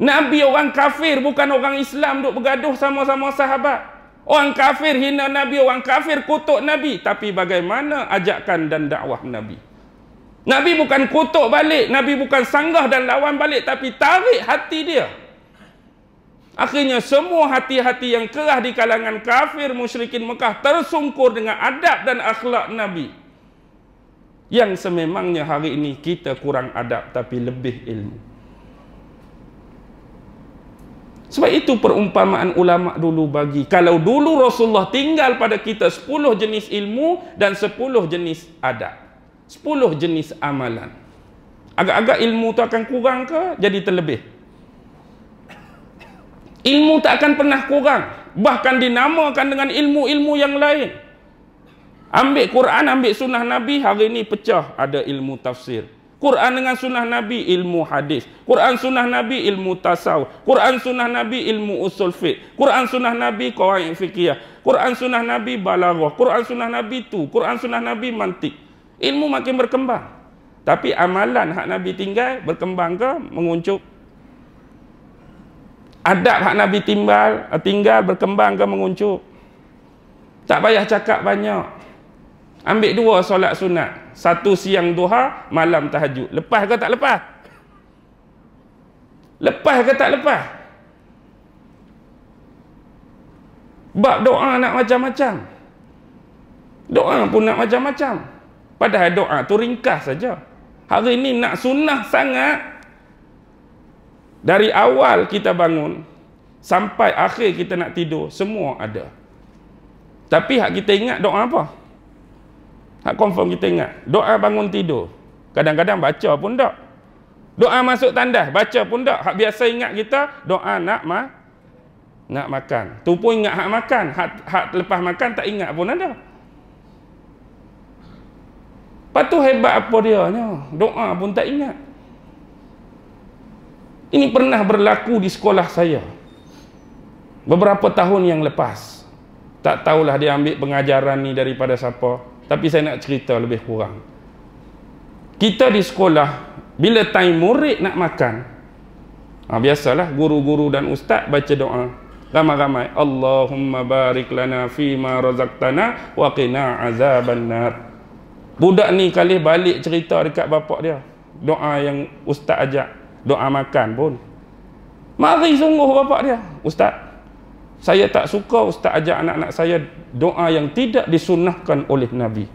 nabi orang kafir bukan orang Islam duk bergaduh sama-sama sahabat orang kafir hina nabi orang kafir kutuk nabi tapi bagaimana ajakan dan dakwah nabi nabi bukan kutuk balik nabi bukan sanggah dan lawan balik tapi tarik hati dia Akhirnya semua hati-hati yang kerah di kalangan kafir musyrikin Mekah tersungkur dengan adab dan akhlak Nabi. Yang sememangnya hari ini kita kurang adab tapi lebih ilmu. Sebab itu perumpamaan ulama dulu bagi. Kalau dulu Rasulullah tinggal pada kita 10 jenis ilmu dan 10 jenis adab. 10 jenis amalan. Agak-agak ilmu tu akan kurang ke jadi terlebih? Ilmu tak akan pernah kurang. Bahkan dinamakan dengan ilmu-ilmu yang lain. Ambil Quran, ambil sunnah Nabi, hari ini pecah ada ilmu tafsir. Quran dengan sunnah Nabi, ilmu hadis. Quran sunnah Nabi, ilmu tasawuf. Quran sunnah Nabi, ilmu usul fiqh. Quran sunnah Nabi, kawain fikiyah. Quran sunnah Nabi, balaghah. Quran sunnah Nabi tu. Quran sunnah Nabi, mantik. Ilmu makin berkembang. Tapi amalan hak Nabi tinggal berkembang ke menguncup adab hak Nabi timbal, tinggal berkembang ke menguncup. Tak payah cakap banyak. Ambil dua solat sunat. Satu siang duha, malam tahajud. Lepas ke tak lepas? Lepas ke tak lepas? Bab doa nak macam-macam. Doa pun nak macam-macam. Padahal doa tu ringkas saja. Hari ini nak sunnah sangat, dari awal kita bangun sampai akhir kita nak tidur, semua ada. Tapi hak kita ingat doa apa? Hak confirm kita ingat. Doa bangun tidur. Kadang-kadang baca pun tak. Doa masuk tandas, baca pun tak. Hak biasa ingat kita doa nak ma nak makan. Tu pun ingat hak makan. Hak, hak lepas makan tak ingat pun ada. Lepas hebat apa dia? Doa pun tak ingat. Ini pernah berlaku di sekolah saya. Beberapa tahun yang lepas. Tak tahulah dia ambil pengajaran ni daripada siapa. Tapi saya nak cerita lebih kurang. Kita di sekolah, bila time murid nak makan, ha, biasalah guru-guru dan ustaz baca doa. Ramai-ramai. Allahumma barik lana fima razaqtana wa qina azaban nar. Budak ni kali balik cerita dekat bapak dia. Doa yang ustaz ajak doa makan pun mari sungguh bapa dia ustaz saya tak suka ustaz ajak anak-anak saya doa yang tidak disunahkan oleh nabi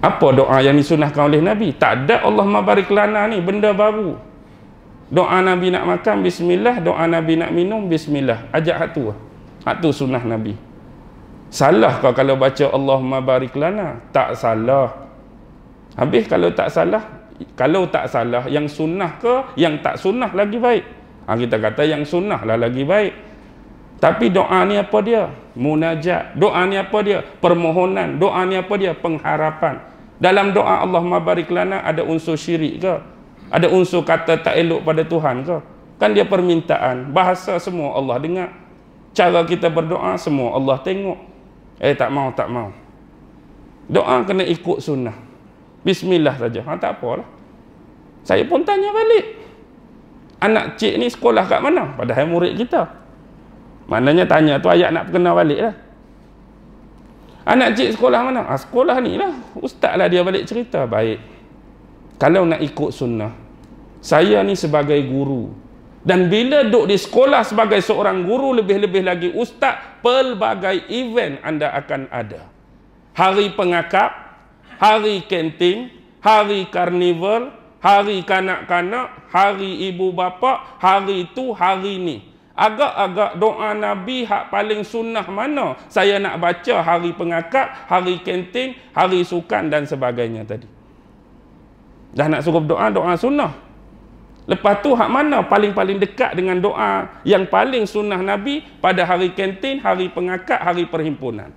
apa doa yang disunahkan oleh nabi tak ada Allah mabarik lana ni benda baru doa nabi nak makan bismillah doa nabi nak minum bismillah ajak hak tu sunnah nabi salah kau kalau baca Allah mabarik lana tak salah Habis kalau tak salah, kalau tak salah yang sunnah ke yang tak sunnah lagi baik ha, kita kata yang sunnah lah lagi baik tapi doa ni apa dia munajat doa ni apa dia permohonan doa ni apa dia pengharapan dalam doa Allah mabarik lana ada unsur syirik ke ada unsur kata tak elok pada Tuhan ke kan dia permintaan bahasa semua Allah dengar cara kita berdoa semua Allah tengok eh tak mau tak mau doa kena ikut sunnah Bismillah saja. Ha, tak apalah. Saya pun tanya balik. Anak cik ni sekolah kat mana? Padahal murid kita. Maknanya tanya tu ayat nak kenal balik lah. Anak cik sekolah mana? Ha, sekolah ni lah. Ustaz lah dia balik cerita. Baik. Kalau nak ikut sunnah. Saya ni sebagai guru. Dan bila duduk di sekolah sebagai seorang guru, lebih-lebih lagi ustaz, pelbagai event anda akan ada. Hari pengakap, hari kenting, hari karnival, hari kanak-kanak, hari ibu bapa, hari tu, hari ni. Agak-agak doa Nabi hak paling sunnah mana saya nak baca hari pengakak, hari kenting, hari sukan dan sebagainya tadi. Dah nak suruh doa, doa sunnah. Lepas tu hak mana paling-paling dekat dengan doa yang paling sunnah Nabi pada hari kenting, hari pengakak, hari perhimpunan.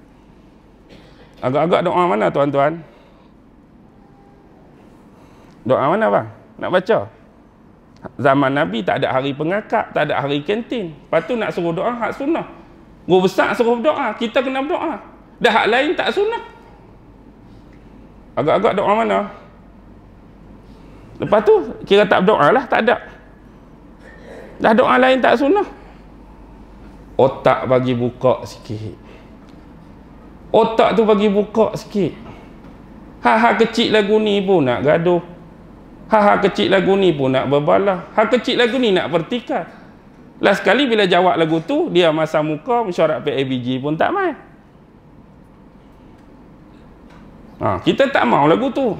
Agak-agak doa mana tuan-tuan? Doa mana bang? Nak baca? Zaman Nabi tak ada hari pengakak, tak ada hari kantin. Lepas tu nak suruh doa hak sunnah. Gua besar suruh doa, kita kena berdoa. Dah hak lain tak sunnah. Agak-agak doa mana? Lepas tu kira tak berdoa lah, tak ada. Dah doa lain tak sunnah. Otak bagi buka sikit. Otak tu bagi buka sikit. Hal-hal kecil lagu ni pun nak gaduh. Ha-ha kecil lagu ni pun nak berbalah. Ha kecil lagu ni nak bertikat. Last sekali bila jawab lagu tu, dia masa muka, mesyuarat PABG pun tak main. Ha, kita tak mau lagu tu.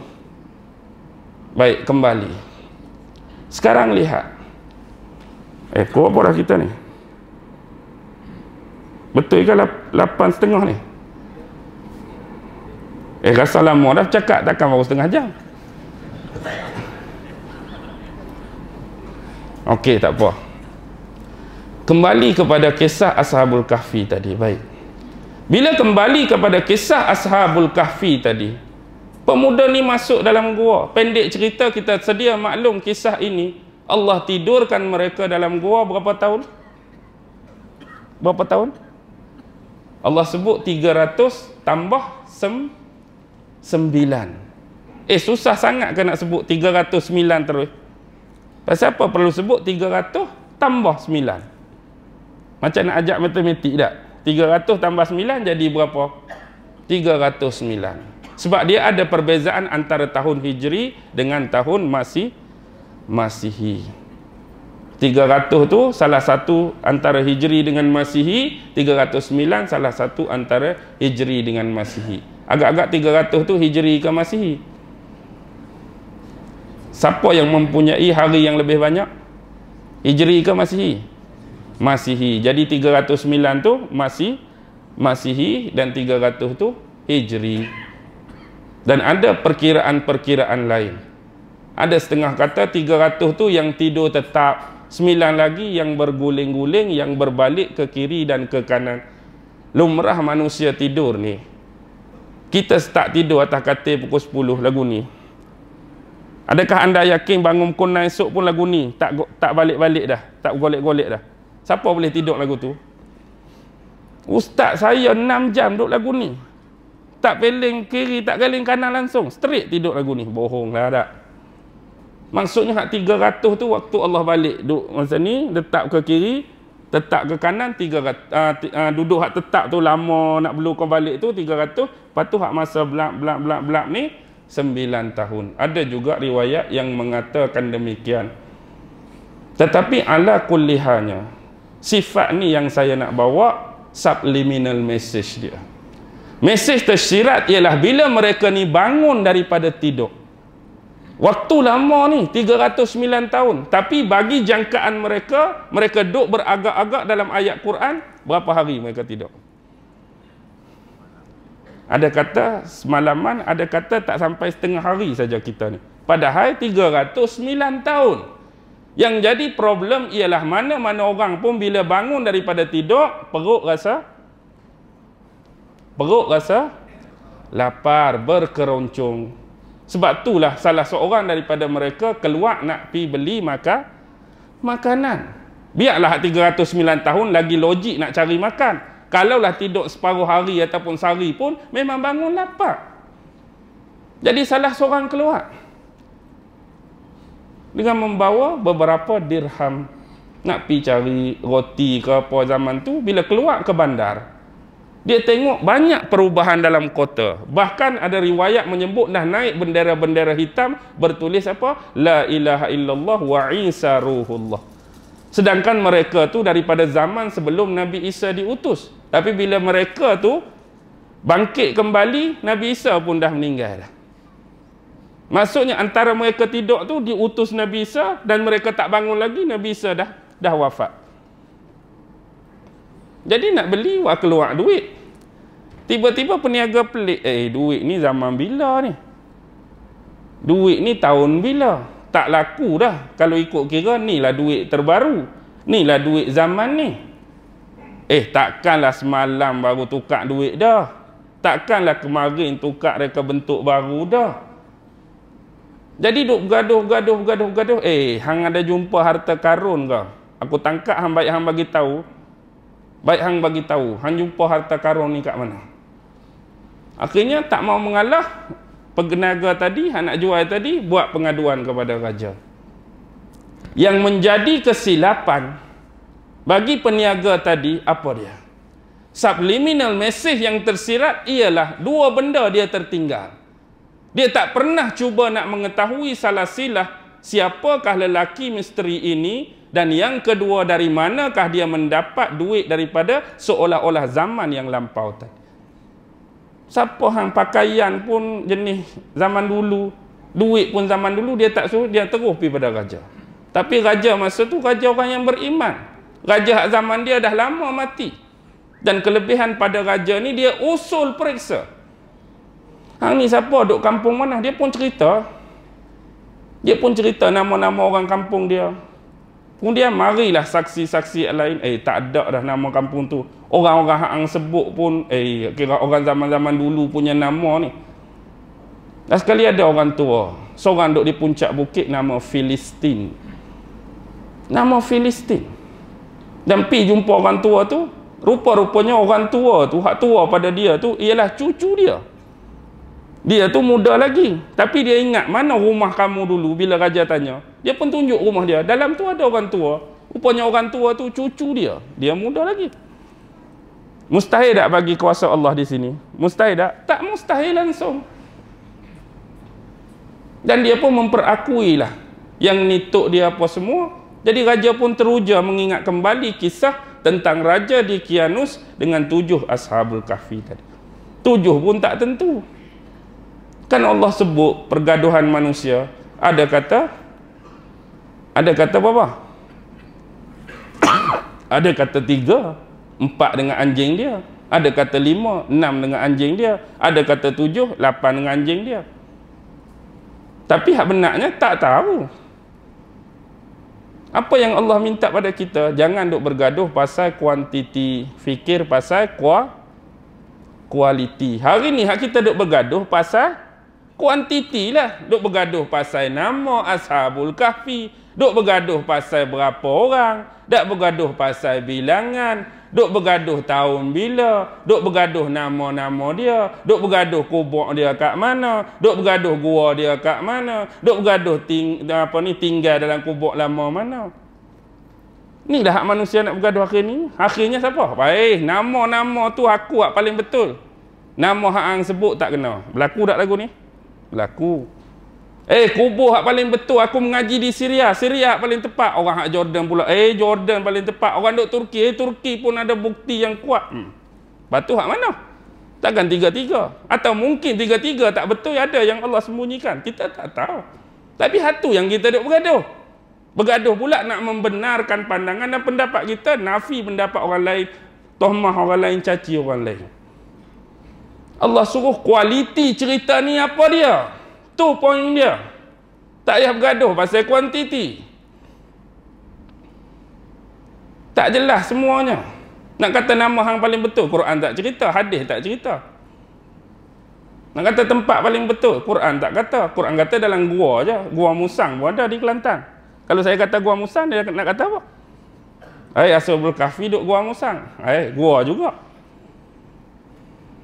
Baik, kembali. Sekarang lihat. Eh, kau apa dah kita ni? Betul ke lapan setengah ni? Eh, rasa lama dah cakap takkan baru setengah jam. Okey, tak apa. Kembali kepada kisah Ashabul Kahfi tadi. Baik. Bila kembali kepada kisah Ashabul Kahfi tadi, pemuda ni masuk dalam gua. Pendek cerita kita sedia maklum kisah ini. Allah tidurkan mereka dalam gua berapa tahun? Berapa tahun? Allah sebut 300 tambah sem sembilan. Eh susah sangat ke nak sebut 309 terus. Pasal apa perlu sebut 300 tambah 9. Macam nak ajak matematik tak? 300 tambah 9 jadi berapa? 309. Sebab dia ada perbezaan antara tahun Hijri dengan tahun Masih Masihi. 300 tu salah satu antara Hijri dengan Masihi, 309 salah satu antara Hijri dengan Masihi. Agak-agak 300 tu Hijri ke Masihi? Siapa yang mempunyai hari yang lebih banyak? Hijri ke Masihi? Masihi. Jadi 309 tu masih Masihi dan 300 tu Hijri. Dan ada perkiraan-perkiraan lain. Ada setengah kata 300 tu yang tidur tetap, 9 lagi yang berguling-guling, yang berbalik ke kiri dan ke kanan. Lumrah manusia tidur ni. Kita start tidur atas katil pukul 10 lagu ni. Adakah anda yakin bangun pukul 9 esok pun lagu ni tak tak balik-balik dah, tak golek-golek dah. Siapa boleh tidur lagu tu? Ustaz saya 6 jam duduk lagu ni. Tak peling kiri, tak galing kanan langsung. Straight tidur lagu ni. Bohong lah tak. Maksudnya hak 300 tu waktu Allah balik duduk masa ni, letak ke kiri, tetap ke kanan, 300, uh, uh, duduk hak tetap tu lama nak belukan balik tu, 300. Lepas tu hak masa belak, belak, belak, belak ni, sembilan tahun. Ada juga riwayat yang mengatakan demikian. Tetapi ala kullihanya, sifat ni yang saya nak bawa, subliminal message dia. Message tersirat ialah bila mereka ni bangun daripada tidur. Waktu lama ni, 309 tahun. Tapi bagi jangkaan mereka, mereka duduk beragak-agak dalam ayat Quran, berapa hari mereka tidur? Ada kata semalaman, ada kata tak sampai setengah hari saja kita ni. Padahal 309 tahun. Yang jadi problem ialah mana-mana orang pun bila bangun daripada tidur, perut rasa perut rasa lapar, berkeroncong. Sebab itulah salah seorang daripada mereka keluar nak pi beli maka makanan. Biarlah 309 tahun lagi logik nak cari makan. Kalaulah tidur separuh hari ataupun sehari pun memang bangun lapar. Jadi salah seorang keluar dengan membawa beberapa dirham nak pi cari roti ke apa zaman tu bila keluar ke bandar dia tengok banyak perubahan dalam kota bahkan ada riwayat menyebut dah naik bendera-bendera hitam bertulis apa la ilaha illallah wa insa ruhullah sedangkan mereka tu daripada zaman sebelum nabi isa diutus tapi bila mereka tu bangkit kembali, Nabi Isa pun dah meninggal dah. Maksudnya antara mereka tidur tu diutus Nabi Isa dan mereka tak bangun lagi Nabi Isa dah dah wafat. Jadi nak beli wak keluar duit. Tiba-tiba peniaga pelik, eh duit ni zaman bila ni? Duit ni tahun bila? Tak laku dah. Kalau ikut kira ni lah duit terbaru. Ni lah duit zaman ni. Eh takkanlah semalam baru tukar duit dah. Takkanlah kemarin tukar reka bentuk baru dah. Jadi duk gaduh gaduh gaduh gaduh. Eh, hang ada jumpa harta karun ke? Aku tangkap hang baik hang bagi tahu. Baik hang bagi tahu. Hang jumpa harta karun ni kat mana? Akhirnya tak mau mengalah. Pegenaga tadi, anak jual tadi, buat pengaduan kepada raja. Yang menjadi kesilapan, bagi peniaga tadi, apa dia? Subliminal message yang tersirat ialah dua benda dia tertinggal. Dia tak pernah cuba nak mengetahui salah silah siapakah lelaki misteri ini dan yang kedua dari manakah dia mendapat duit daripada seolah-olah zaman yang lampau tadi. Siapa hang pakaian pun jenis zaman dulu, duit pun zaman dulu dia tak suruh dia terus pergi pada raja. Tapi raja masa tu raja orang yang beriman. Raja Hak zaman dia dah lama mati. Dan kelebihan pada raja ni dia usul periksa. Hang ni siapa duk kampung mana? Dia pun cerita. Dia pun cerita nama-nama orang kampung dia. Pun dia marilah saksi-saksi lain. Eh tak ada dah nama kampung tu. Orang-orang hang sebut pun eh kira orang zaman-zaman dulu punya nama ni. Dah sekali ada orang tua. Seorang duk di puncak bukit nama Filistin. Nama Filistin dan pergi jumpa orang tua tu rupa-rupanya orang tua tu hak tua pada dia tu ialah cucu dia dia tu muda lagi tapi dia ingat mana rumah kamu dulu bila raja tanya dia pun tunjuk rumah dia dalam tu ada orang tua rupanya orang tua tu cucu dia dia muda lagi mustahil tak bagi kuasa Allah di sini mustahil tak? tak mustahil langsung dan dia pun memperakui lah yang nituk dia apa semua jadi raja pun teruja mengingat kembali kisah tentang raja di Kianus dengan tujuh ashabul kahfi tadi. Tujuh pun tak tentu. Kan Allah sebut pergaduhan manusia, ada kata ada kata apa? [COUGHS] ada kata tiga, empat dengan anjing dia. Ada kata lima, enam dengan anjing dia. Ada kata tujuh, lapan dengan anjing dia. Tapi hak benarnya tak tahu. Apa yang Allah minta pada kita, jangan duk bergaduh pasal kuantiti, fikir pasal kualiti. Hari ni hak kita duk bergaduh pasal kuantiti lah. Duk bergaduh pasal nama Ashabul Kahfi, duk bergaduh pasal berapa orang, duk bergaduh pasal bilangan, Duk bergaduh tahun bila, duk bergaduh nama-nama dia, duk bergaduh kubur dia kat mana, duk bergaduh gua dia kat mana, duk bergaduh ting, apa ni tinggal dalam kubur lama mana. Ni dah hak manusia nak bergaduh akhir ni. Akhirnya siapa? Baik, eh, nama-nama tu aku hak paling betul. Nama hak hang sebut tak kena. Berlaku tak lagu ni? Berlaku. Eh kubur hak paling betul aku mengaji di Syria. Syria paling tepat. Orang hak Jordan pula. Eh Jordan paling tepat. Orang duk Turki. Eh Turki pun ada bukti yang kuat. Hmm. Batu hak mana? Takkan tiga-tiga. Atau mungkin tiga-tiga tak betul ada yang Allah sembunyikan. Kita tak tahu. Tapi hatu yang kita duk bergaduh. Bergaduh pula nak membenarkan pandangan dan pendapat kita. Nafi pendapat orang lain. Tohmah orang lain. Caci orang lain. Allah suruh kualiti cerita ni apa Dia. Tu poin dia. Tak payah bergaduh pasal kuantiti. Tak jelas semuanya. Nak kata nama hang paling betul, Quran tak cerita, hadis tak cerita. Nak kata tempat paling betul, Quran tak kata. Quran kata dalam gua aja, gua musang pun ada di Kelantan. Kalau saya kata gua musang, dia nak kata apa? Hai eh, Ashabul Kahfi duk gua musang. Hai eh, gua juga.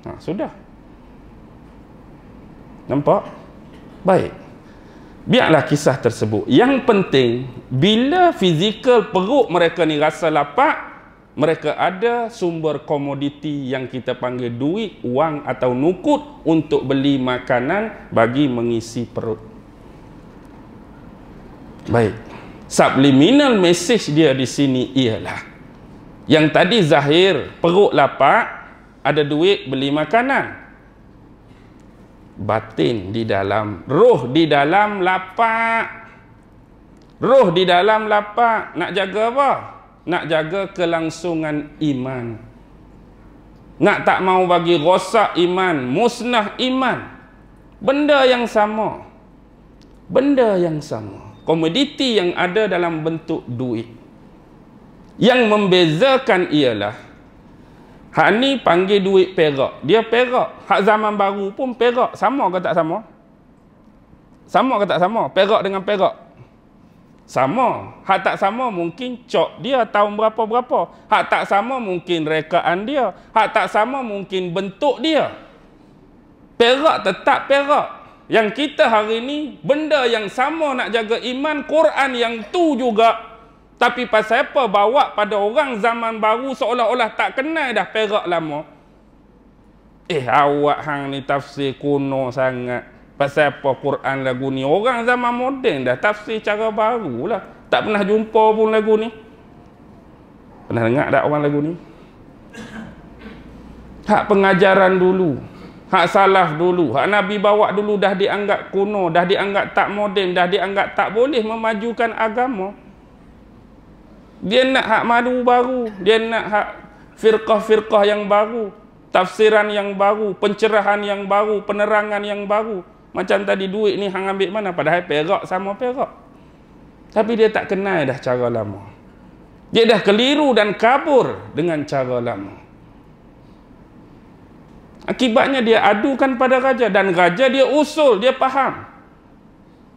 Ha, sudah. Nampak? Baik. Biarlah kisah tersebut. Yang penting, bila fizikal perut mereka ni rasa lapar, mereka ada sumber komoditi yang kita panggil duit, wang atau nukut untuk beli makanan bagi mengisi perut. Baik. Subliminal message dia di sini ialah yang tadi zahir perut lapar ada duit beli makanan batin di dalam ruh di dalam lapak ruh di dalam lapak nak jaga apa nak jaga kelangsungan iman nak tak mau bagi rosak iman musnah iman benda yang sama benda yang sama komoditi yang ada dalam bentuk duit yang membezakan ialah Hak ni panggil duit perak. Dia perak. Hak zaman baru pun perak. Sama ke tak sama? Sama ke tak sama? Perak dengan perak. Sama. Hak tak sama mungkin cok dia tahun berapa-berapa. Hak tak sama mungkin rekaan dia. Hak tak sama mungkin bentuk dia. Perak tetap perak. Yang kita hari ni benda yang sama nak jaga iman Quran yang tu juga tapi pasal apa bawa pada orang zaman baru seolah-olah tak kenal dah perak lama. Eh awak hang ni tafsir kuno sangat. Pasal apa Quran lagu ni? Orang zaman moden dah tafsir cara baru lah. Tak pernah jumpa pun lagu ni. Pernah dengar tak orang lagu ni? Hak pengajaran dulu. Hak salaf dulu. Hak Nabi bawa dulu dah dianggap kuno. Dah dianggap tak moden. Dah dianggap tak boleh memajukan agama. Agama. Dia nak hak madu baru, dia nak hak firqah-firqah yang baru, tafsiran yang baru, pencerahan yang baru, penerangan yang baru. Macam tadi duit ni hang ambil mana? Padahal perak sama perak. Tapi dia tak kenal dah cara lama. Dia dah keliru dan kabur dengan cara lama. Akibatnya dia adukan pada raja dan raja dia usul, dia faham.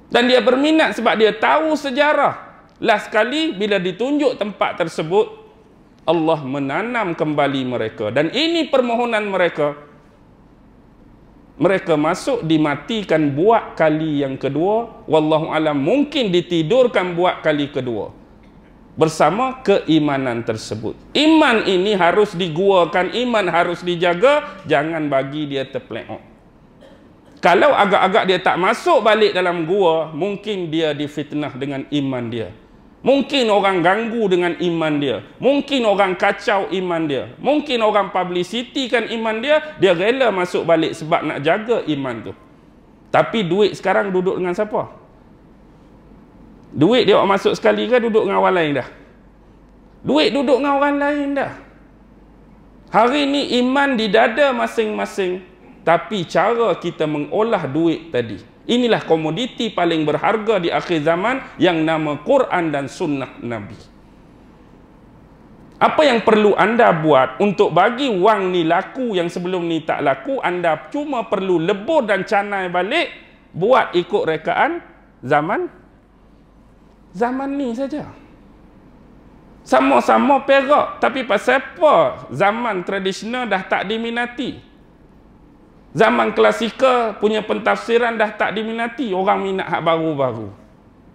Dan dia berminat sebab dia tahu sejarah. Last sekali bila ditunjuk tempat tersebut Allah menanam kembali mereka dan ini permohonan mereka. Mereka masuk dimatikan buat kali yang kedua, wallahu alam mungkin ditidurkan buat kali kedua. Bersama keimanan tersebut. Iman ini harus diguakan, iman harus dijaga, jangan bagi dia terpleok. Kalau agak-agak dia tak masuk balik dalam gua, mungkin dia difitnah dengan iman dia. Mungkin orang ganggu dengan iman dia. Mungkin orang kacau iman dia. Mungkin orang kan iman dia. Dia rela masuk balik sebab nak jaga iman tu. Tapi duit sekarang duduk dengan siapa? Duit dia masuk sekali ke duduk dengan orang lain dah? Duit duduk dengan orang lain dah. Hari ni iman di dada masing-masing. Tapi cara kita mengolah duit tadi. Inilah komoditi paling berharga di akhir zaman yang nama Quran dan sunnah Nabi. Apa yang perlu anda buat untuk bagi wang ni laku yang sebelum ni tak laku, anda cuma perlu lebur dan canai balik, buat ikut rekaan zaman zaman ni saja. Sama-sama perak, tapi pasal apa zaman tradisional dah tak diminati? Zaman klasikal punya pentafsiran dah tak diminati. Orang minat hak baru-baru.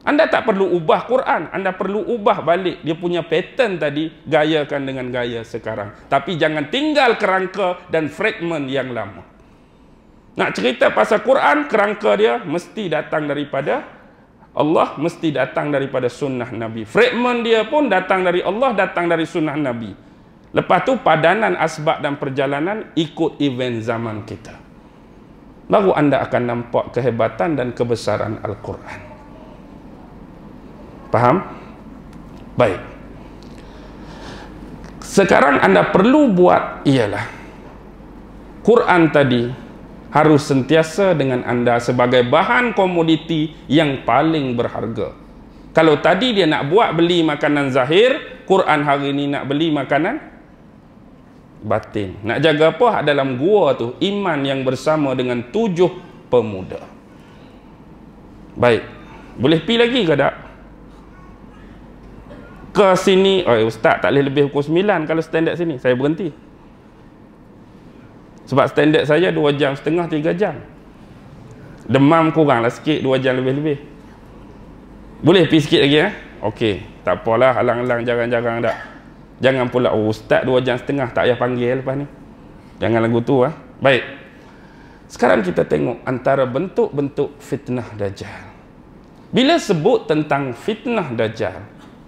Anda tak perlu ubah Quran. Anda perlu ubah balik. Dia punya pattern tadi. Gayakan dengan gaya sekarang. Tapi jangan tinggal kerangka dan fragmen yang lama. Nak cerita pasal Quran, kerangka dia mesti datang daripada Allah mesti datang daripada sunnah Nabi. Fragment dia pun datang dari Allah, datang dari sunnah Nabi. Lepas tu padanan asbab dan perjalanan ikut event zaman kita baru anda akan nampak kehebatan dan kebesaran Al-Quran faham? baik sekarang anda perlu buat ialah Quran tadi harus sentiasa dengan anda sebagai bahan komoditi yang paling berharga kalau tadi dia nak buat beli makanan zahir Quran hari ini nak beli makanan batin. Nak jaga apa? Hak dalam gua tu iman yang bersama dengan tujuh pemuda. Baik. Boleh pi lagi ke tak? Ke sini, oi oh, ustaz tak boleh lebih pukul 9 kalau standard sini. Saya berhenti. Sebab standard saya 2 jam setengah 3 jam. Demam kuranglah sikit 2 jam lebih-lebih. Boleh pi sikit lagi eh? Okey, tak apalah halang-halang jangan-jangan dah. Jangan pula oh, ustaz dua jam setengah tak payah panggil lepas ni. Jangan lagu tu ah. Ha? Baik. Sekarang kita tengok antara bentuk-bentuk fitnah dajjal. Bila sebut tentang fitnah dajjal,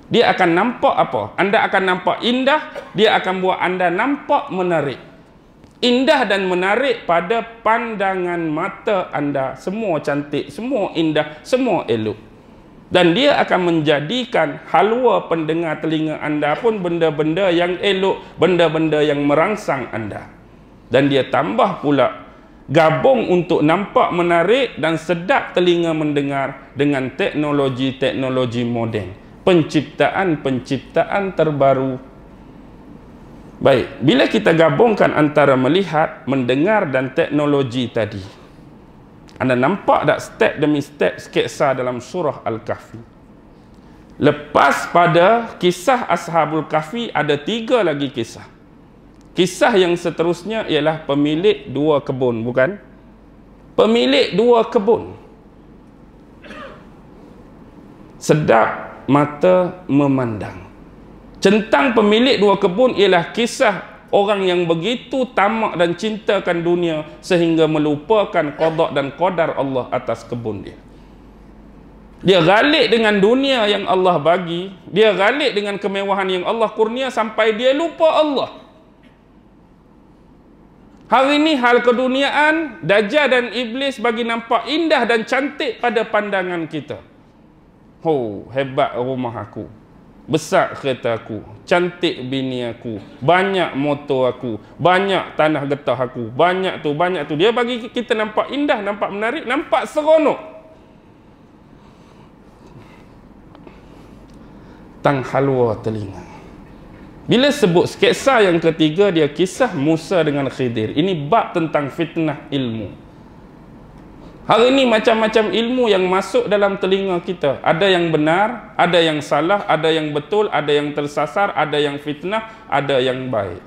dia akan nampak apa? Anda akan nampak indah, dia akan buat anda nampak menarik. Indah dan menarik pada pandangan mata anda. Semua cantik, semua indah, semua elok dan dia akan menjadikan halwa pendengar telinga anda pun benda-benda yang elok, benda-benda yang merangsang anda. Dan dia tambah pula gabung untuk nampak menarik dan sedap telinga mendengar dengan teknologi-teknologi moden. Penciptaan-penciptaan terbaru. Baik, bila kita gabungkan antara melihat, mendengar dan teknologi tadi. Anda nampak tak step demi step sketsa dalam surah Al-Kahfi? Lepas pada kisah Ashabul Kahfi, ada tiga lagi kisah. Kisah yang seterusnya ialah pemilik dua kebun, bukan? Pemilik dua kebun. Sedap mata memandang. Centang pemilik dua kebun ialah kisah orang yang begitu tamak dan cintakan dunia sehingga melupakan qadak dan kodar Allah atas kebun dia dia ralik dengan dunia yang Allah bagi dia ralik dengan kemewahan yang Allah kurnia sampai dia lupa Allah hari ini hal keduniaan dajjal dan iblis bagi nampak indah dan cantik pada pandangan kita oh hebat rumah aku Besar kereta aku, cantik bini aku, banyak motor aku, banyak tanah getah aku, banyak tu, banyak tu. Dia bagi kita nampak indah, nampak menarik, nampak seronok. Tang halwa telinga. Bila sebut sketsa yang ketiga, dia kisah Musa dengan Khidir. Ini bab tentang fitnah ilmu. Hari ini macam-macam ilmu yang masuk dalam telinga kita. Ada yang benar, ada yang salah, ada yang betul, ada yang tersasar, ada yang fitnah, ada yang baik.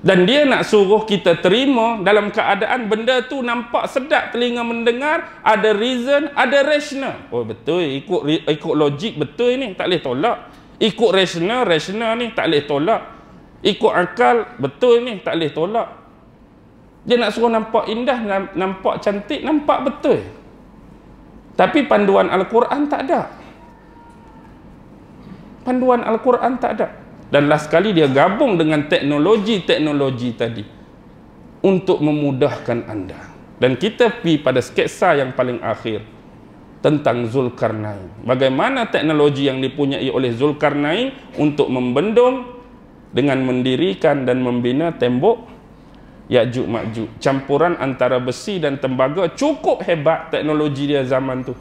Dan dia nak suruh kita terima dalam keadaan benda tu nampak sedap telinga mendengar, ada reason, ada rational. Oh betul, ikut ikut logik betul ni, tak boleh tolak. Ikut rational, rational ni tak boleh tolak. Ikut akal betul ni tak boleh tolak. Dia nak suruh nampak indah, nampak cantik, nampak betul. Tapi panduan Al-Quran tak ada. Panduan Al-Quran tak ada. Dan last kali dia gabung dengan teknologi-teknologi tadi. Untuk memudahkan anda. Dan kita pi pada sketsa yang paling akhir. Tentang Zulkarnain. Bagaimana teknologi yang dipunyai oleh Zulkarnain untuk membendung dengan mendirikan dan membina tembok Yakjuk Makjuk. Campuran antara besi dan tembaga cukup hebat teknologi dia zaman tu.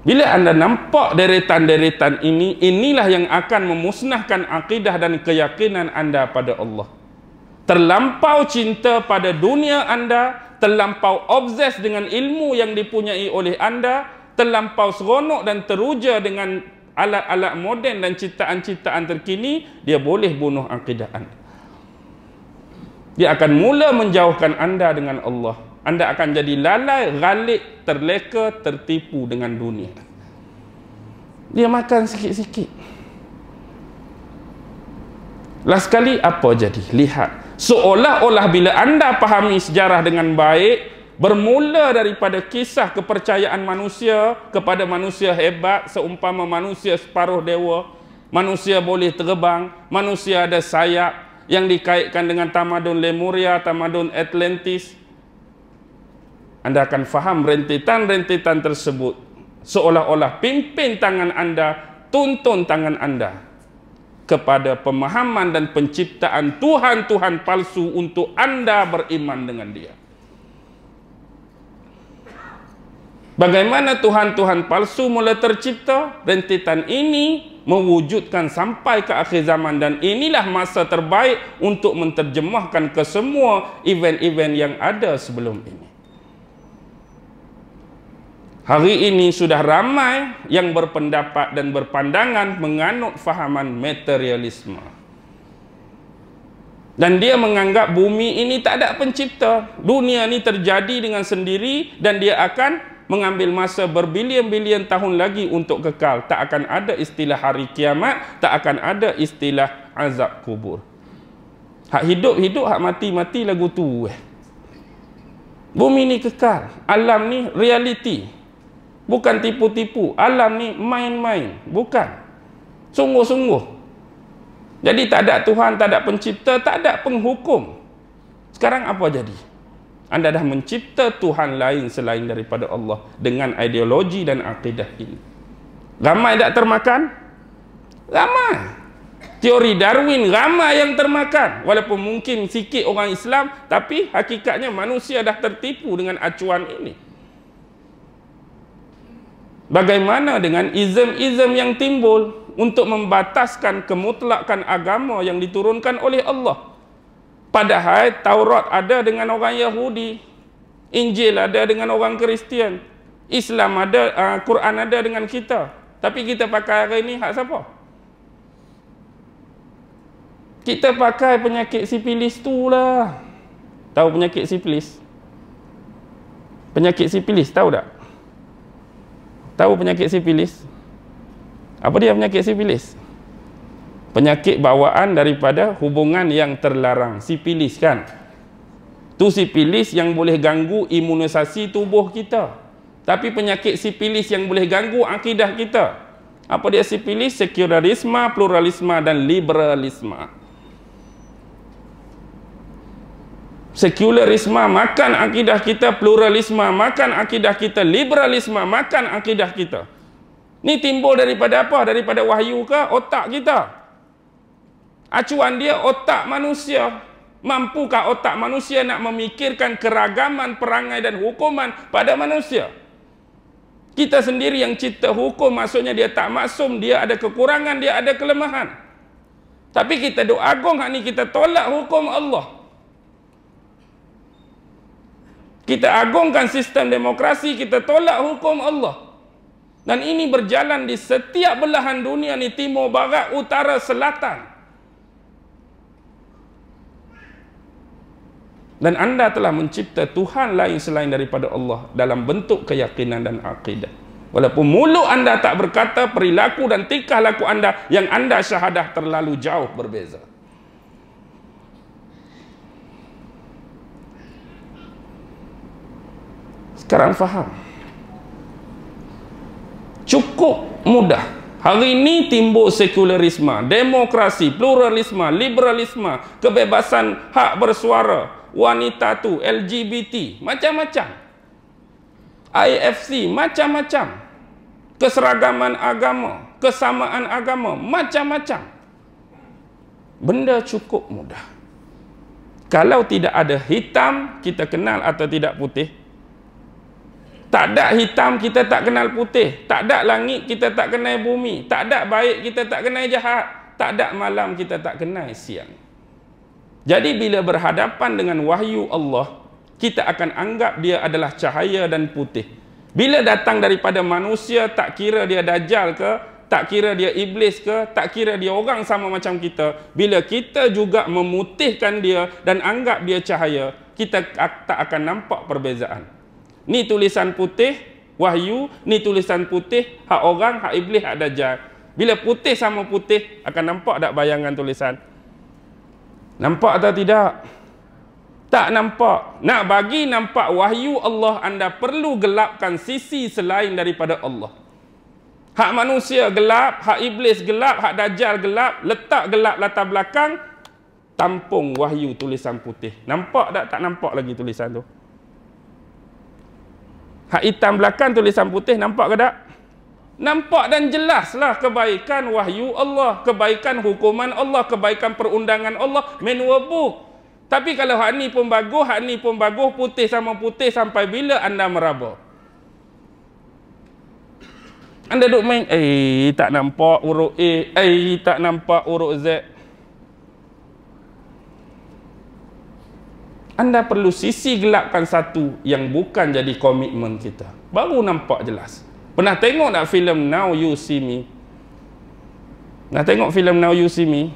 Bila anda nampak deretan-deretan ini, inilah yang akan memusnahkan akidah dan keyakinan anda pada Allah. Terlampau cinta pada dunia anda, terlampau obses dengan ilmu yang dipunyai oleh anda, terlampau seronok dan teruja dengan alat-alat moden dan ciptaan-ciptaan terkini, dia boleh bunuh akidah anda dia akan mula menjauhkan anda dengan Allah anda akan jadi lalai, ralik, terleka, tertipu dengan dunia dia makan sikit-sikit last kali apa jadi? lihat seolah-olah bila anda fahami sejarah dengan baik bermula daripada kisah kepercayaan manusia kepada manusia hebat seumpama manusia separuh dewa manusia boleh terbang manusia ada sayap yang dikaitkan dengan tamadun Lemuria, tamadun Atlantis. Anda akan faham rentetan-rentetan tersebut seolah-olah pimpin tangan anda, tuntun tangan anda kepada pemahaman dan penciptaan tuhan-tuhan palsu untuk anda beriman dengan dia. Bagaimana tuhan-tuhan palsu mula tercipta? Rentetan ini mewujudkan sampai ke akhir zaman dan inilah masa terbaik untuk menterjemahkan ke semua event-event yang ada sebelum ini. Hari ini sudah ramai yang berpendapat dan berpandangan menganut fahaman materialisme. Dan dia menganggap bumi ini tak ada pencipta. Dunia ini terjadi dengan sendiri dan dia akan mengambil masa berbilion-bilion tahun lagi untuk kekal. Tak akan ada istilah hari kiamat, tak akan ada istilah azab kubur. Hak hidup-hidup, hak mati-mati lagu tu. Eh. Bumi ni kekal, alam ni reality, Bukan tipu-tipu, alam ni main-main, bukan. Sungguh-sungguh. Jadi tak ada Tuhan, tak ada pencipta, tak ada penghukum. Sekarang apa jadi? Anda dah mencipta Tuhan lain selain daripada Allah dengan ideologi dan akidah ini. Ramai tak termakan? Ramai. Teori Darwin ramai yang termakan. Walaupun mungkin sikit orang Islam, tapi hakikatnya manusia dah tertipu dengan acuan ini. Bagaimana dengan izm-izm yang timbul untuk membataskan kemutlakan agama yang diturunkan oleh Allah? Padahal Taurat ada dengan orang Yahudi. Injil ada dengan orang Kristian. Islam ada, uh, Quran ada dengan kita. Tapi kita pakai hari ini hak siapa? Kita pakai penyakit sipilis tu lah. Tahu penyakit sipilis? Penyakit sipilis, tahu tak? Tahu penyakit sipilis? Apa dia penyakit sipilis? penyakit bawaan daripada hubungan yang terlarang sipilis kan tu sipilis yang boleh ganggu imunisasi tubuh kita tapi penyakit sipilis yang boleh ganggu akidah kita apa dia sipilis sekularisme pluralisme dan liberalisme sekularisme makan akidah kita pluralisme makan akidah kita liberalisme makan akidah kita ni timbul daripada apa daripada wahyu ke otak kita Acuan dia otak manusia. Mampukah otak manusia nak memikirkan keragaman perangai dan hukuman pada manusia? Kita sendiri yang cipta hukum maksudnya dia tak maksum, dia ada kekurangan, dia ada kelemahan. Tapi kita doa agung hari ini kita tolak hukum Allah. Kita agungkan sistem demokrasi, kita tolak hukum Allah. Dan ini berjalan di setiap belahan dunia ni, timur, barat, utara, selatan. dan anda telah mencipta Tuhan lain selain daripada Allah dalam bentuk keyakinan dan akidah. Walaupun mulut anda tak berkata, perilaku dan tingkah laku anda yang anda syahadah terlalu jauh berbeza. Sekarang faham. Cukup mudah. Hari ini timbul sekularisme, demokrasi, pluralisme, liberalisme, kebebasan hak bersuara, wanita tu LGBT macam-macam IFC macam-macam keseragaman agama kesamaan agama macam-macam benda cukup mudah kalau tidak ada hitam kita kenal atau tidak putih tak ada hitam kita tak kenal putih tak ada langit kita tak kenal bumi tak ada baik kita tak kenal jahat tak ada malam kita tak kenal siang jadi bila berhadapan dengan wahyu Allah, kita akan anggap dia adalah cahaya dan putih. Bila datang daripada manusia, tak kira dia dajjal ke, tak kira dia iblis ke, tak kira dia orang sama macam kita. Bila kita juga memutihkan dia dan anggap dia cahaya, kita tak akan nampak perbezaan. Ni tulisan putih, wahyu. Ni tulisan putih, hak orang, hak iblis, hak dajjal. Bila putih sama putih, akan nampak tak bayangan tulisan? Nampak atau tidak? Tak nampak. Nak bagi nampak wahyu Allah, anda perlu gelapkan sisi selain daripada Allah. Hak manusia gelap, hak iblis gelap, hak dajjal gelap, letak gelap latar belakang, tampung wahyu tulisan putih. Nampak tak? Tak nampak lagi tulisan tu. Hak hitam belakang tulisan putih, nampak ke tak? Nampak dan jelaslah kebaikan wahyu Allah, kebaikan hukuman Allah, kebaikan perundangan Allah, manual book. Tapi kalau hak ni pun bagus, hak ni pun bagus, putih sama putih sampai bila anda meraba? Anda duk main, eh tak nampak huruf A, eh tak nampak huruf Z. Anda perlu sisi gelapkan satu yang bukan jadi komitmen kita. Baru nampak jelas. Pernah tengok tak filem Now You See Me? Nak tengok filem Now You See Me?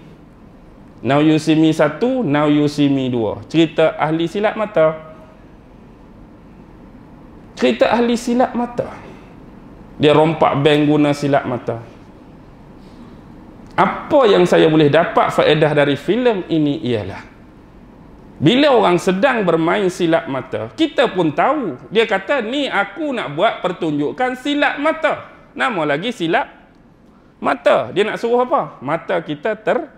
Now You See Me 1, Now You See Me 2. Cerita ahli silat mata. Cerita ahli silat mata. Dia rompak bank guna silat mata. Apa yang saya boleh dapat faedah dari filem ini ialah bila orang sedang bermain silap mata, kita pun tahu. Dia kata, ni aku nak buat pertunjukan silap mata. Nama lagi silap mata. Dia nak suruh apa? Mata kita ter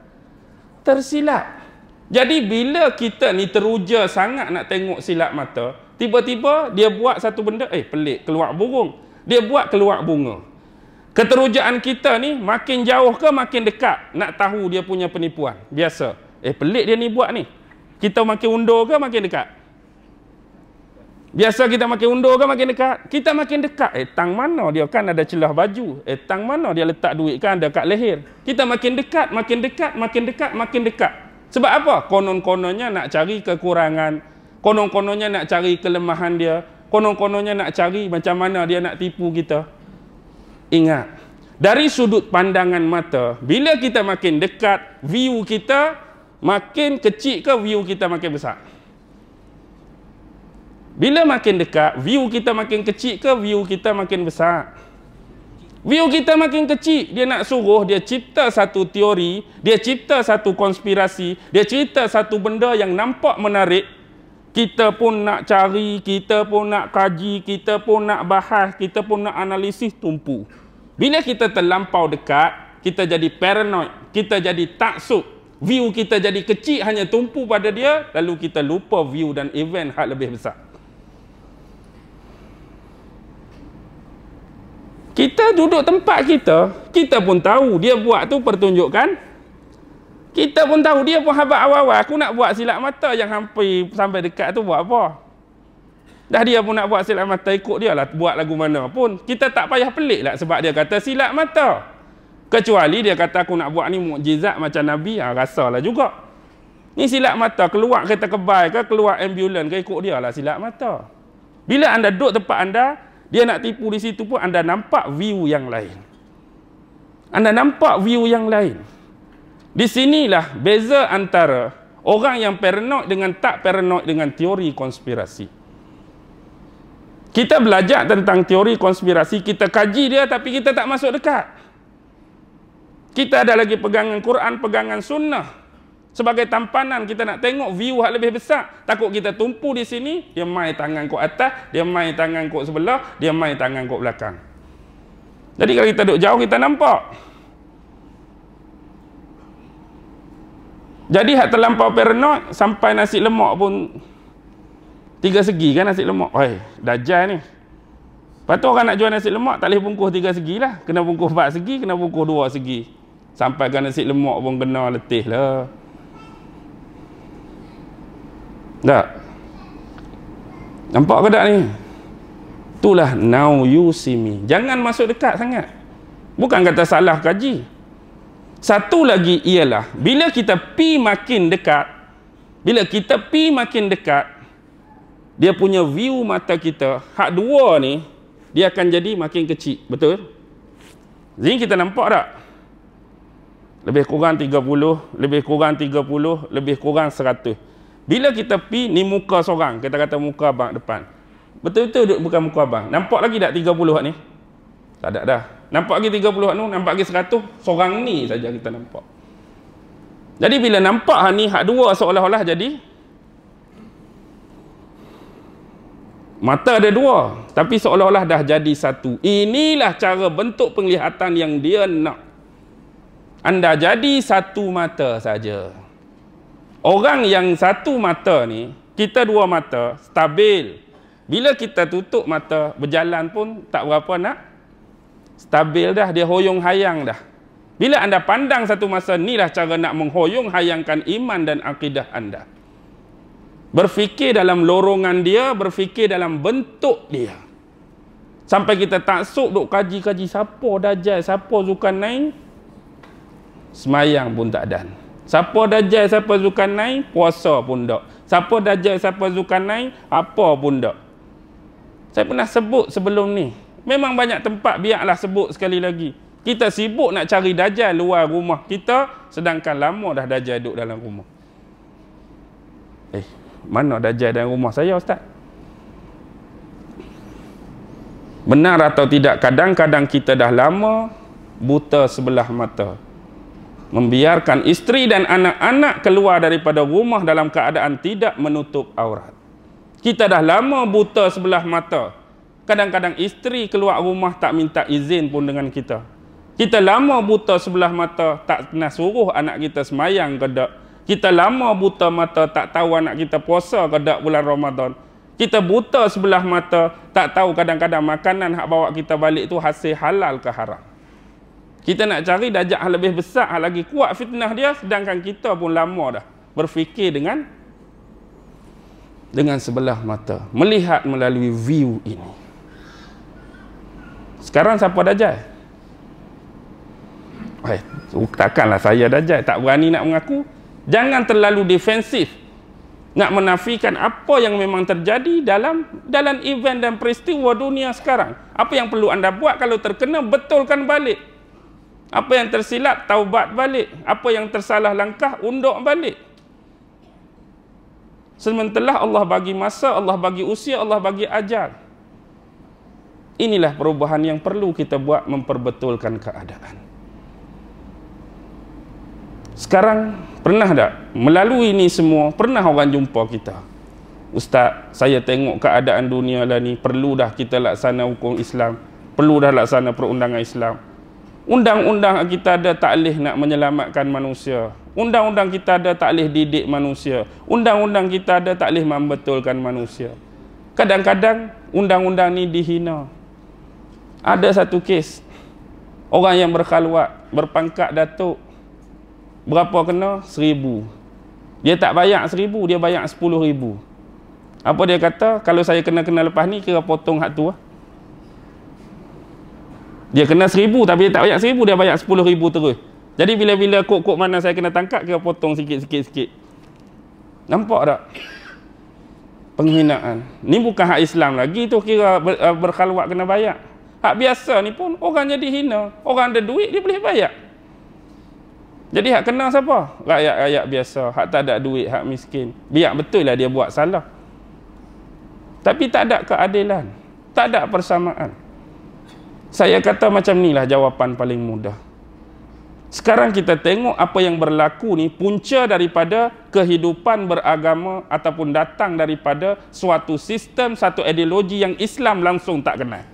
tersilap. Jadi bila kita ni teruja sangat nak tengok silap mata, tiba-tiba dia buat satu benda, eh pelik, keluar burung. Dia buat keluar bunga. Keterujaan kita ni makin jauh ke makin dekat nak tahu dia punya penipuan. Biasa. Eh pelik dia ni buat ni. Kita makin undur ke makin dekat? Biasa kita makin undur ke makin dekat? Kita makin dekat. Eh, tang mana dia kan ada celah baju. Eh, tang mana dia letak duit kan ada kat leher. Kita makin dekat, makin dekat, makin dekat, makin dekat. Sebab apa? Konon-kononnya nak cari kekurangan. Konon-kononnya nak cari kelemahan dia. Konon-kononnya nak cari macam mana dia nak tipu kita. Ingat. Dari sudut pandangan mata, bila kita makin dekat, view kita makin kecil ke view kita makin besar? Bila makin dekat, view kita makin kecil ke view kita makin besar? View kita makin kecil, dia nak suruh dia cipta satu teori, dia cipta satu konspirasi, dia cipta satu benda yang nampak menarik kita pun nak cari, kita pun nak kaji, kita pun nak bahas, kita pun nak analisis tumpu. Bila kita terlampau dekat, kita jadi paranoid, kita jadi taksub, view kita jadi kecil hanya tumpu pada dia lalu kita lupa view dan event hak lebih besar kita duduk tempat kita kita pun tahu dia buat tu pertunjukkan kita pun tahu dia pun habaq awal-awal aku nak buat silap mata yang hampir sampai dekat tu buat apa dah dia pun nak buat silap mata ikut dia lah buat lagu mana pun kita tak payah pelik lah sebab dia kata silap mata Kecuali dia kata aku nak buat ni mukjizat macam Nabi, ha, rasalah juga. Ni silap mata, keluar kereta kebai ke, keluar ambulans, ke, ikut dia lah silap mata. Bila anda duduk tempat anda, dia nak tipu di situ pun anda nampak view yang lain. Anda nampak view yang lain. Di sinilah beza antara orang yang paranoid dengan tak paranoid dengan teori konspirasi. Kita belajar tentang teori konspirasi, kita kaji dia tapi kita tak masuk dekat. Kita ada lagi pegangan Quran, pegangan sunnah. Sebagai tampanan kita nak tengok view hak lebih besar. Takut kita tumpu di sini, dia main tangan kok atas, dia main tangan kok sebelah, dia main tangan kok belakang. Jadi kalau kita duduk jauh kita nampak. Jadi hak terlampau paranoid sampai nasi lemak pun tiga segi kan nasi lemak. Oi, dajal ni. Lepas tu orang nak jual nasi lemak tak boleh bungkus tiga segi lah. Kena bungkus empat segi, kena bungkus dua segi. Sampai kena si lemak pun kena letih lah. Tak? Nampak ke tak ni? Itulah now you see me. Jangan masuk dekat sangat. Bukan kata salah kaji. Satu lagi ialah bila kita pi makin dekat, bila kita pi makin dekat, dia punya view mata kita, hak dua ni, dia akan jadi makin kecil. Betul? Jadi kita nampak tak? lebih kurang 30, lebih kurang 30, lebih kurang 100. Bila kita pi ni muka seorang, kita kata muka abang depan. Betul-betul duduk bukan muka abang. Nampak lagi tak 30 hak ni? Tak ada dah. Nampak lagi 30 hak ni, nampak lagi 100, seorang ni saja kita nampak. Jadi bila nampak hak ni, hak dua seolah-olah jadi Mata ada dua, tapi seolah-olah dah jadi satu. Inilah cara bentuk penglihatan yang dia nak anda jadi satu mata saja. Orang yang satu mata ni, kita dua mata, stabil. Bila kita tutup mata, berjalan pun tak berapa nak. Stabil dah, dia hoyong hayang dah. Bila anda pandang satu masa, inilah cara nak menghoyong hayangkan iman dan akidah anda. Berfikir dalam lorongan dia, berfikir dalam bentuk dia. Sampai kita taksub duk kaji-kaji siapa dajal, siapa zukan naik, semayang pun tak dan siapa dajjal siapa zukanai puasa pun tak siapa dajjal siapa zukanai apa pun tak saya pernah sebut sebelum ni memang banyak tempat biarlah sebut sekali lagi kita sibuk nak cari dajjal luar rumah kita sedangkan lama dah dajjal duduk dalam rumah eh mana dajjal dalam rumah saya ustaz benar atau tidak kadang-kadang kita dah lama buta sebelah mata membiarkan istri dan anak-anak keluar daripada rumah dalam keadaan tidak menutup aurat. Kita dah lama buta sebelah mata. Kadang-kadang isteri keluar rumah tak minta izin pun dengan kita. Kita lama buta sebelah mata tak pernah suruh anak kita semayang ke tak. Kita lama buta mata tak tahu anak kita puasa ke tak bulan Ramadan. Kita buta sebelah mata tak tahu kadang-kadang makanan hak bawa kita balik tu hasil halal ke haram. Kita nak cari dajak yang lebih besar, yang lagi kuat fitnah dia sedangkan kita pun lama dah berfikir dengan dengan sebelah mata, melihat melalui view ini. Sekarang siapa dajal? Eh, takkanlah saya dajal, tak berani nak mengaku. Jangan terlalu defensif nak menafikan apa yang memang terjadi dalam dalam event dan peristiwa dunia sekarang. Apa yang perlu anda buat kalau terkena betulkan balik. Apa yang tersilap, taubat balik. Apa yang tersalah langkah, undur balik. Sementara Allah bagi masa, Allah bagi usia, Allah bagi ajar. Inilah perubahan yang perlu kita buat memperbetulkan keadaan. Sekarang, pernah tak melalui ini semua, pernah orang jumpa kita? Ustaz, saya tengok keadaan dunia lah ni, perlu dah kita laksana hukum Islam, perlu dah laksana perundangan Islam. Undang-undang kita ada tak boleh nak menyelamatkan manusia. Undang-undang kita ada tak boleh didik manusia. Undang-undang kita ada tak boleh membetulkan manusia. Kadang-kadang undang-undang ni dihina. Ada satu kes. Orang yang berkhaluat, berpangkat datuk. Berapa kena? Seribu. Dia tak bayar seribu, dia bayar sepuluh ribu. Apa dia kata? Kalau saya kena-kena lepas ni, kira potong hak tu lah. Dia kena seribu tapi dia tak bayar seribu, dia bayar sepuluh ribu terus. Jadi bila-bila kok-kok mana saya kena tangkap, kena potong sikit sikit Nampak tak? Penghinaan. Ni bukan hak Islam lagi tu kira eh, berkhalwat kena bayar. Hak biasa ni pun orang jadi hina. Orang ada duit dia boleh bayar. Jadi hak kena siapa? Rakyat-rakyat biasa. Hak tak ada duit, hak miskin. Biar betul lah dia buat salah. Tapi tak ada keadilan. Tak ada persamaan. Saya kata macam inilah jawapan paling mudah. Sekarang kita tengok apa yang berlaku ni punca daripada kehidupan beragama ataupun datang daripada suatu sistem, satu ideologi yang Islam langsung tak kenal.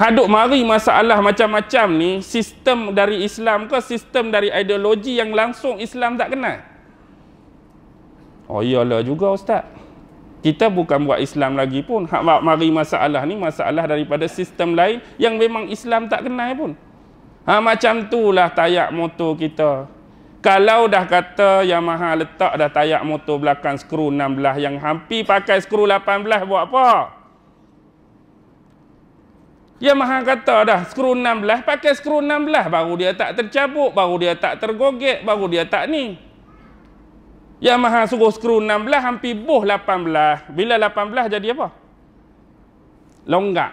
Haduk mari masalah macam-macam ni, sistem dari Islam ke sistem dari ideologi yang langsung Islam tak kenal? Oh iyalah juga Ustaz kita bukan buat Islam lagi pun. Hak mari masalah ni masalah daripada sistem lain yang memang Islam tak kenal pun. Ha, macam tu lah tayak motor kita. Kalau dah kata Yamaha letak dah tayar motor belakang skru 16 yang hampir pakai skru 18 buat apa? Ya Maha kata dah skru 16 pakai skru 16 baru dia tak tercabut, baru dia tak tergoget, baru dia tak ni. Yang Maha suruh skru 16 hampir boh 18. Bila 18 jadi apa? Longgak.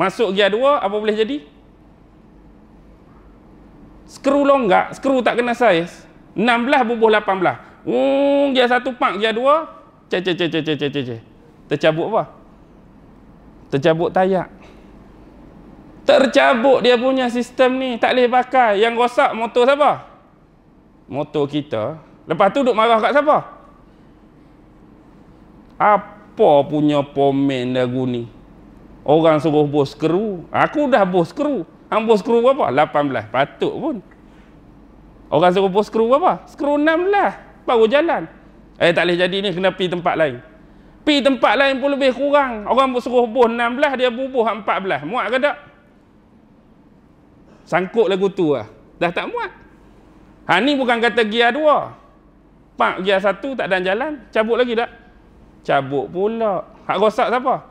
Masuk gear 2 apa boleh jadi? Skru longgak, skru tak kena saiz. 16 bubuh 18. Hmm, gear 1 pak, gear 2 ce ce ce ce ce ce ce. Tercabut apa? Tercabut tayar. Tercabut dia punya sistem ni, tak boleh pakai. Yang rosak motor siapa? Motor kita. Lepas tu duk marah kat siapa? Apa punya pomen lagu ni? Orang suruh bos keru. Aku dah bos keru. Hang bos kru berapa? 18. Patut pun. Orang suruh bos kru berapa? Skru 16. Baru jalan. Eh tak boleh jadi ni kena pergi tempat lain. Pi tempat lain pun lebih kurang. Orang suruh bos 16 dia bubuh 14. Muat ke tak? Sangkut lagu tu lah. Dah tak muat. Ha ni bukan kata gear 2. Pak gear satu tak ada jalan, cabut lagi tak? Cabut pula. Hak rosak siapa?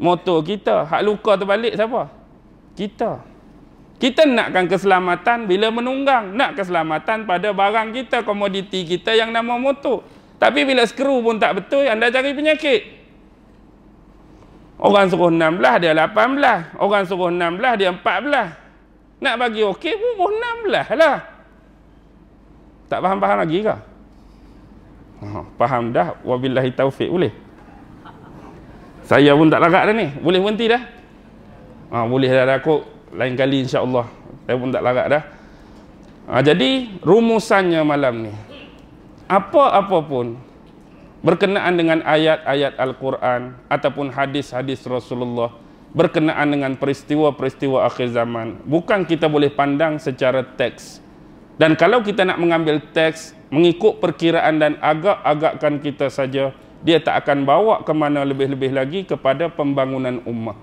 Motor kita. Hak luka terbalik siapa? Kita. Kita nakkan keselamatan bila menunggang. Nak keselamatan pada barang kita, komoditi kita yang nama motor. Tapi bila skru pun tak betul, anda cari penyakit. Orang suruh belah dia 18. Orang suruh belah dia belah Nak bagi okey, pun belah lah. Tak faham-faham lagi kah? faham dah wabillahi taufik boleh saya pun tak larat dah ni boleh berhenti dah ha, boleh dah aku lain kali insyaAllah saya pun tak larat dah ha, jadi rumusannya malam ni apa-apa pun berkenaan dengan ayat-ayat Al-Quran ataupun hadis-hadis Rasulullah berkenaan dengan peristiwa-peristiwa akhir zaman bukan kita boleh pandang secara teks dan kalau kita nak mengambil teks, mengikut perkiraan dan agak-agakkan kita saja, dia tak akan bawa ke mana lebih-lebih lagi kepada pembangunan ummah.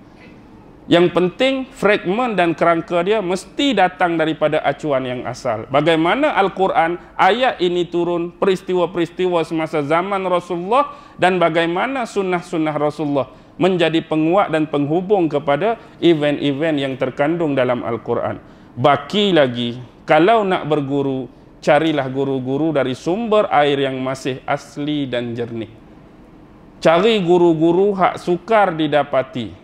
Yang penting, fragmen dan kerangka dia mesti datang daripada acuan yang asal. Bagaimana Al-Quran, ayat ini turun, peristiwa-peristiwa semasa zaman Rasulullah dan bagaimana sunnah-sunnah Rasulullah menjadi penguat dan penghubung kepada event-event yang terkandung dalam Al-Quran. Baki lagi kalau nak berguru, carilah guru-guru dari sumber air yang masih asli dan jernih. Cari guru-guru hak sukar didapati.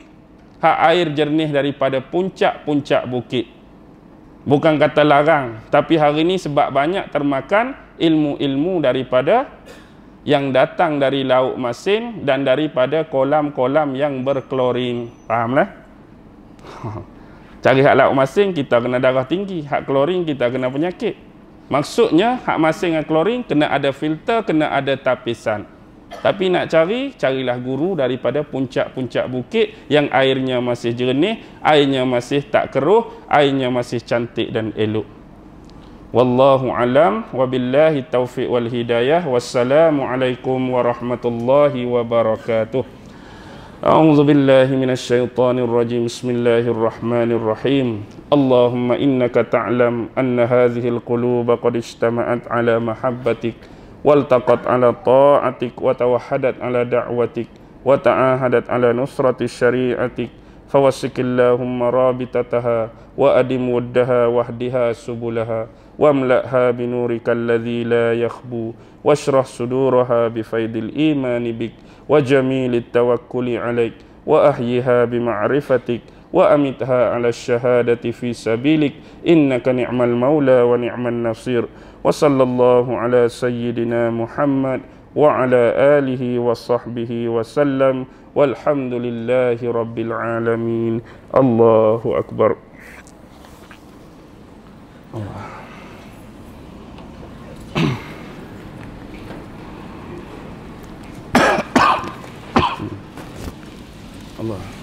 Hak air jernih daripada puncak-puncak bukit. Bukan kata larang, tapi hari ini sebab banyak termakan ilmu-ilmu daripada yang datang dari lauk masin dan daripada kolam-kolam yang berklorin. Fahamlah? Ha. [LAUGHS] Cari hak lauk masing, kita kena darah tinggi. Hak klorin, kita kena penyakit. Maksudnya, hak masing dengan klorin, kena ada filter, kena ada tapisan. Tapi nak cari, carilah guru daripada puncak-puncak bukit yang airnya masih jernih, airnya masih tak keruh, airnya masih cantik dan elok. Wallahu alam wabillahi taufiq wal hidayah. Wassalamualaikum warahmatullahi wabarakatuh. أعوذ بالله من الشيطان الرجيم بسم الله الرحمن الرحيم اللهم إنك تعلم أن هذه القلوب قد اجتمعت على محبتك والتقت على طاعتك وتوحدت على دعوتك وتعاهدت على نصرة شريعتك فوسك اللهم رابطتها وأدم ودها واهدها سبلها واملأها بنورك الذي لا يخبو واشرح صدورها بفيض الإيمان بك وجميل التوكل عليك واحيها بمعرفتك وامتها على الشهاده في سبيلك انك نعم المولى ونعم النصير وصلى الله على سيدنا محمد وعلى اله وصحبه وسلم والحمد لله رب العالمين الله اكبر الله. الله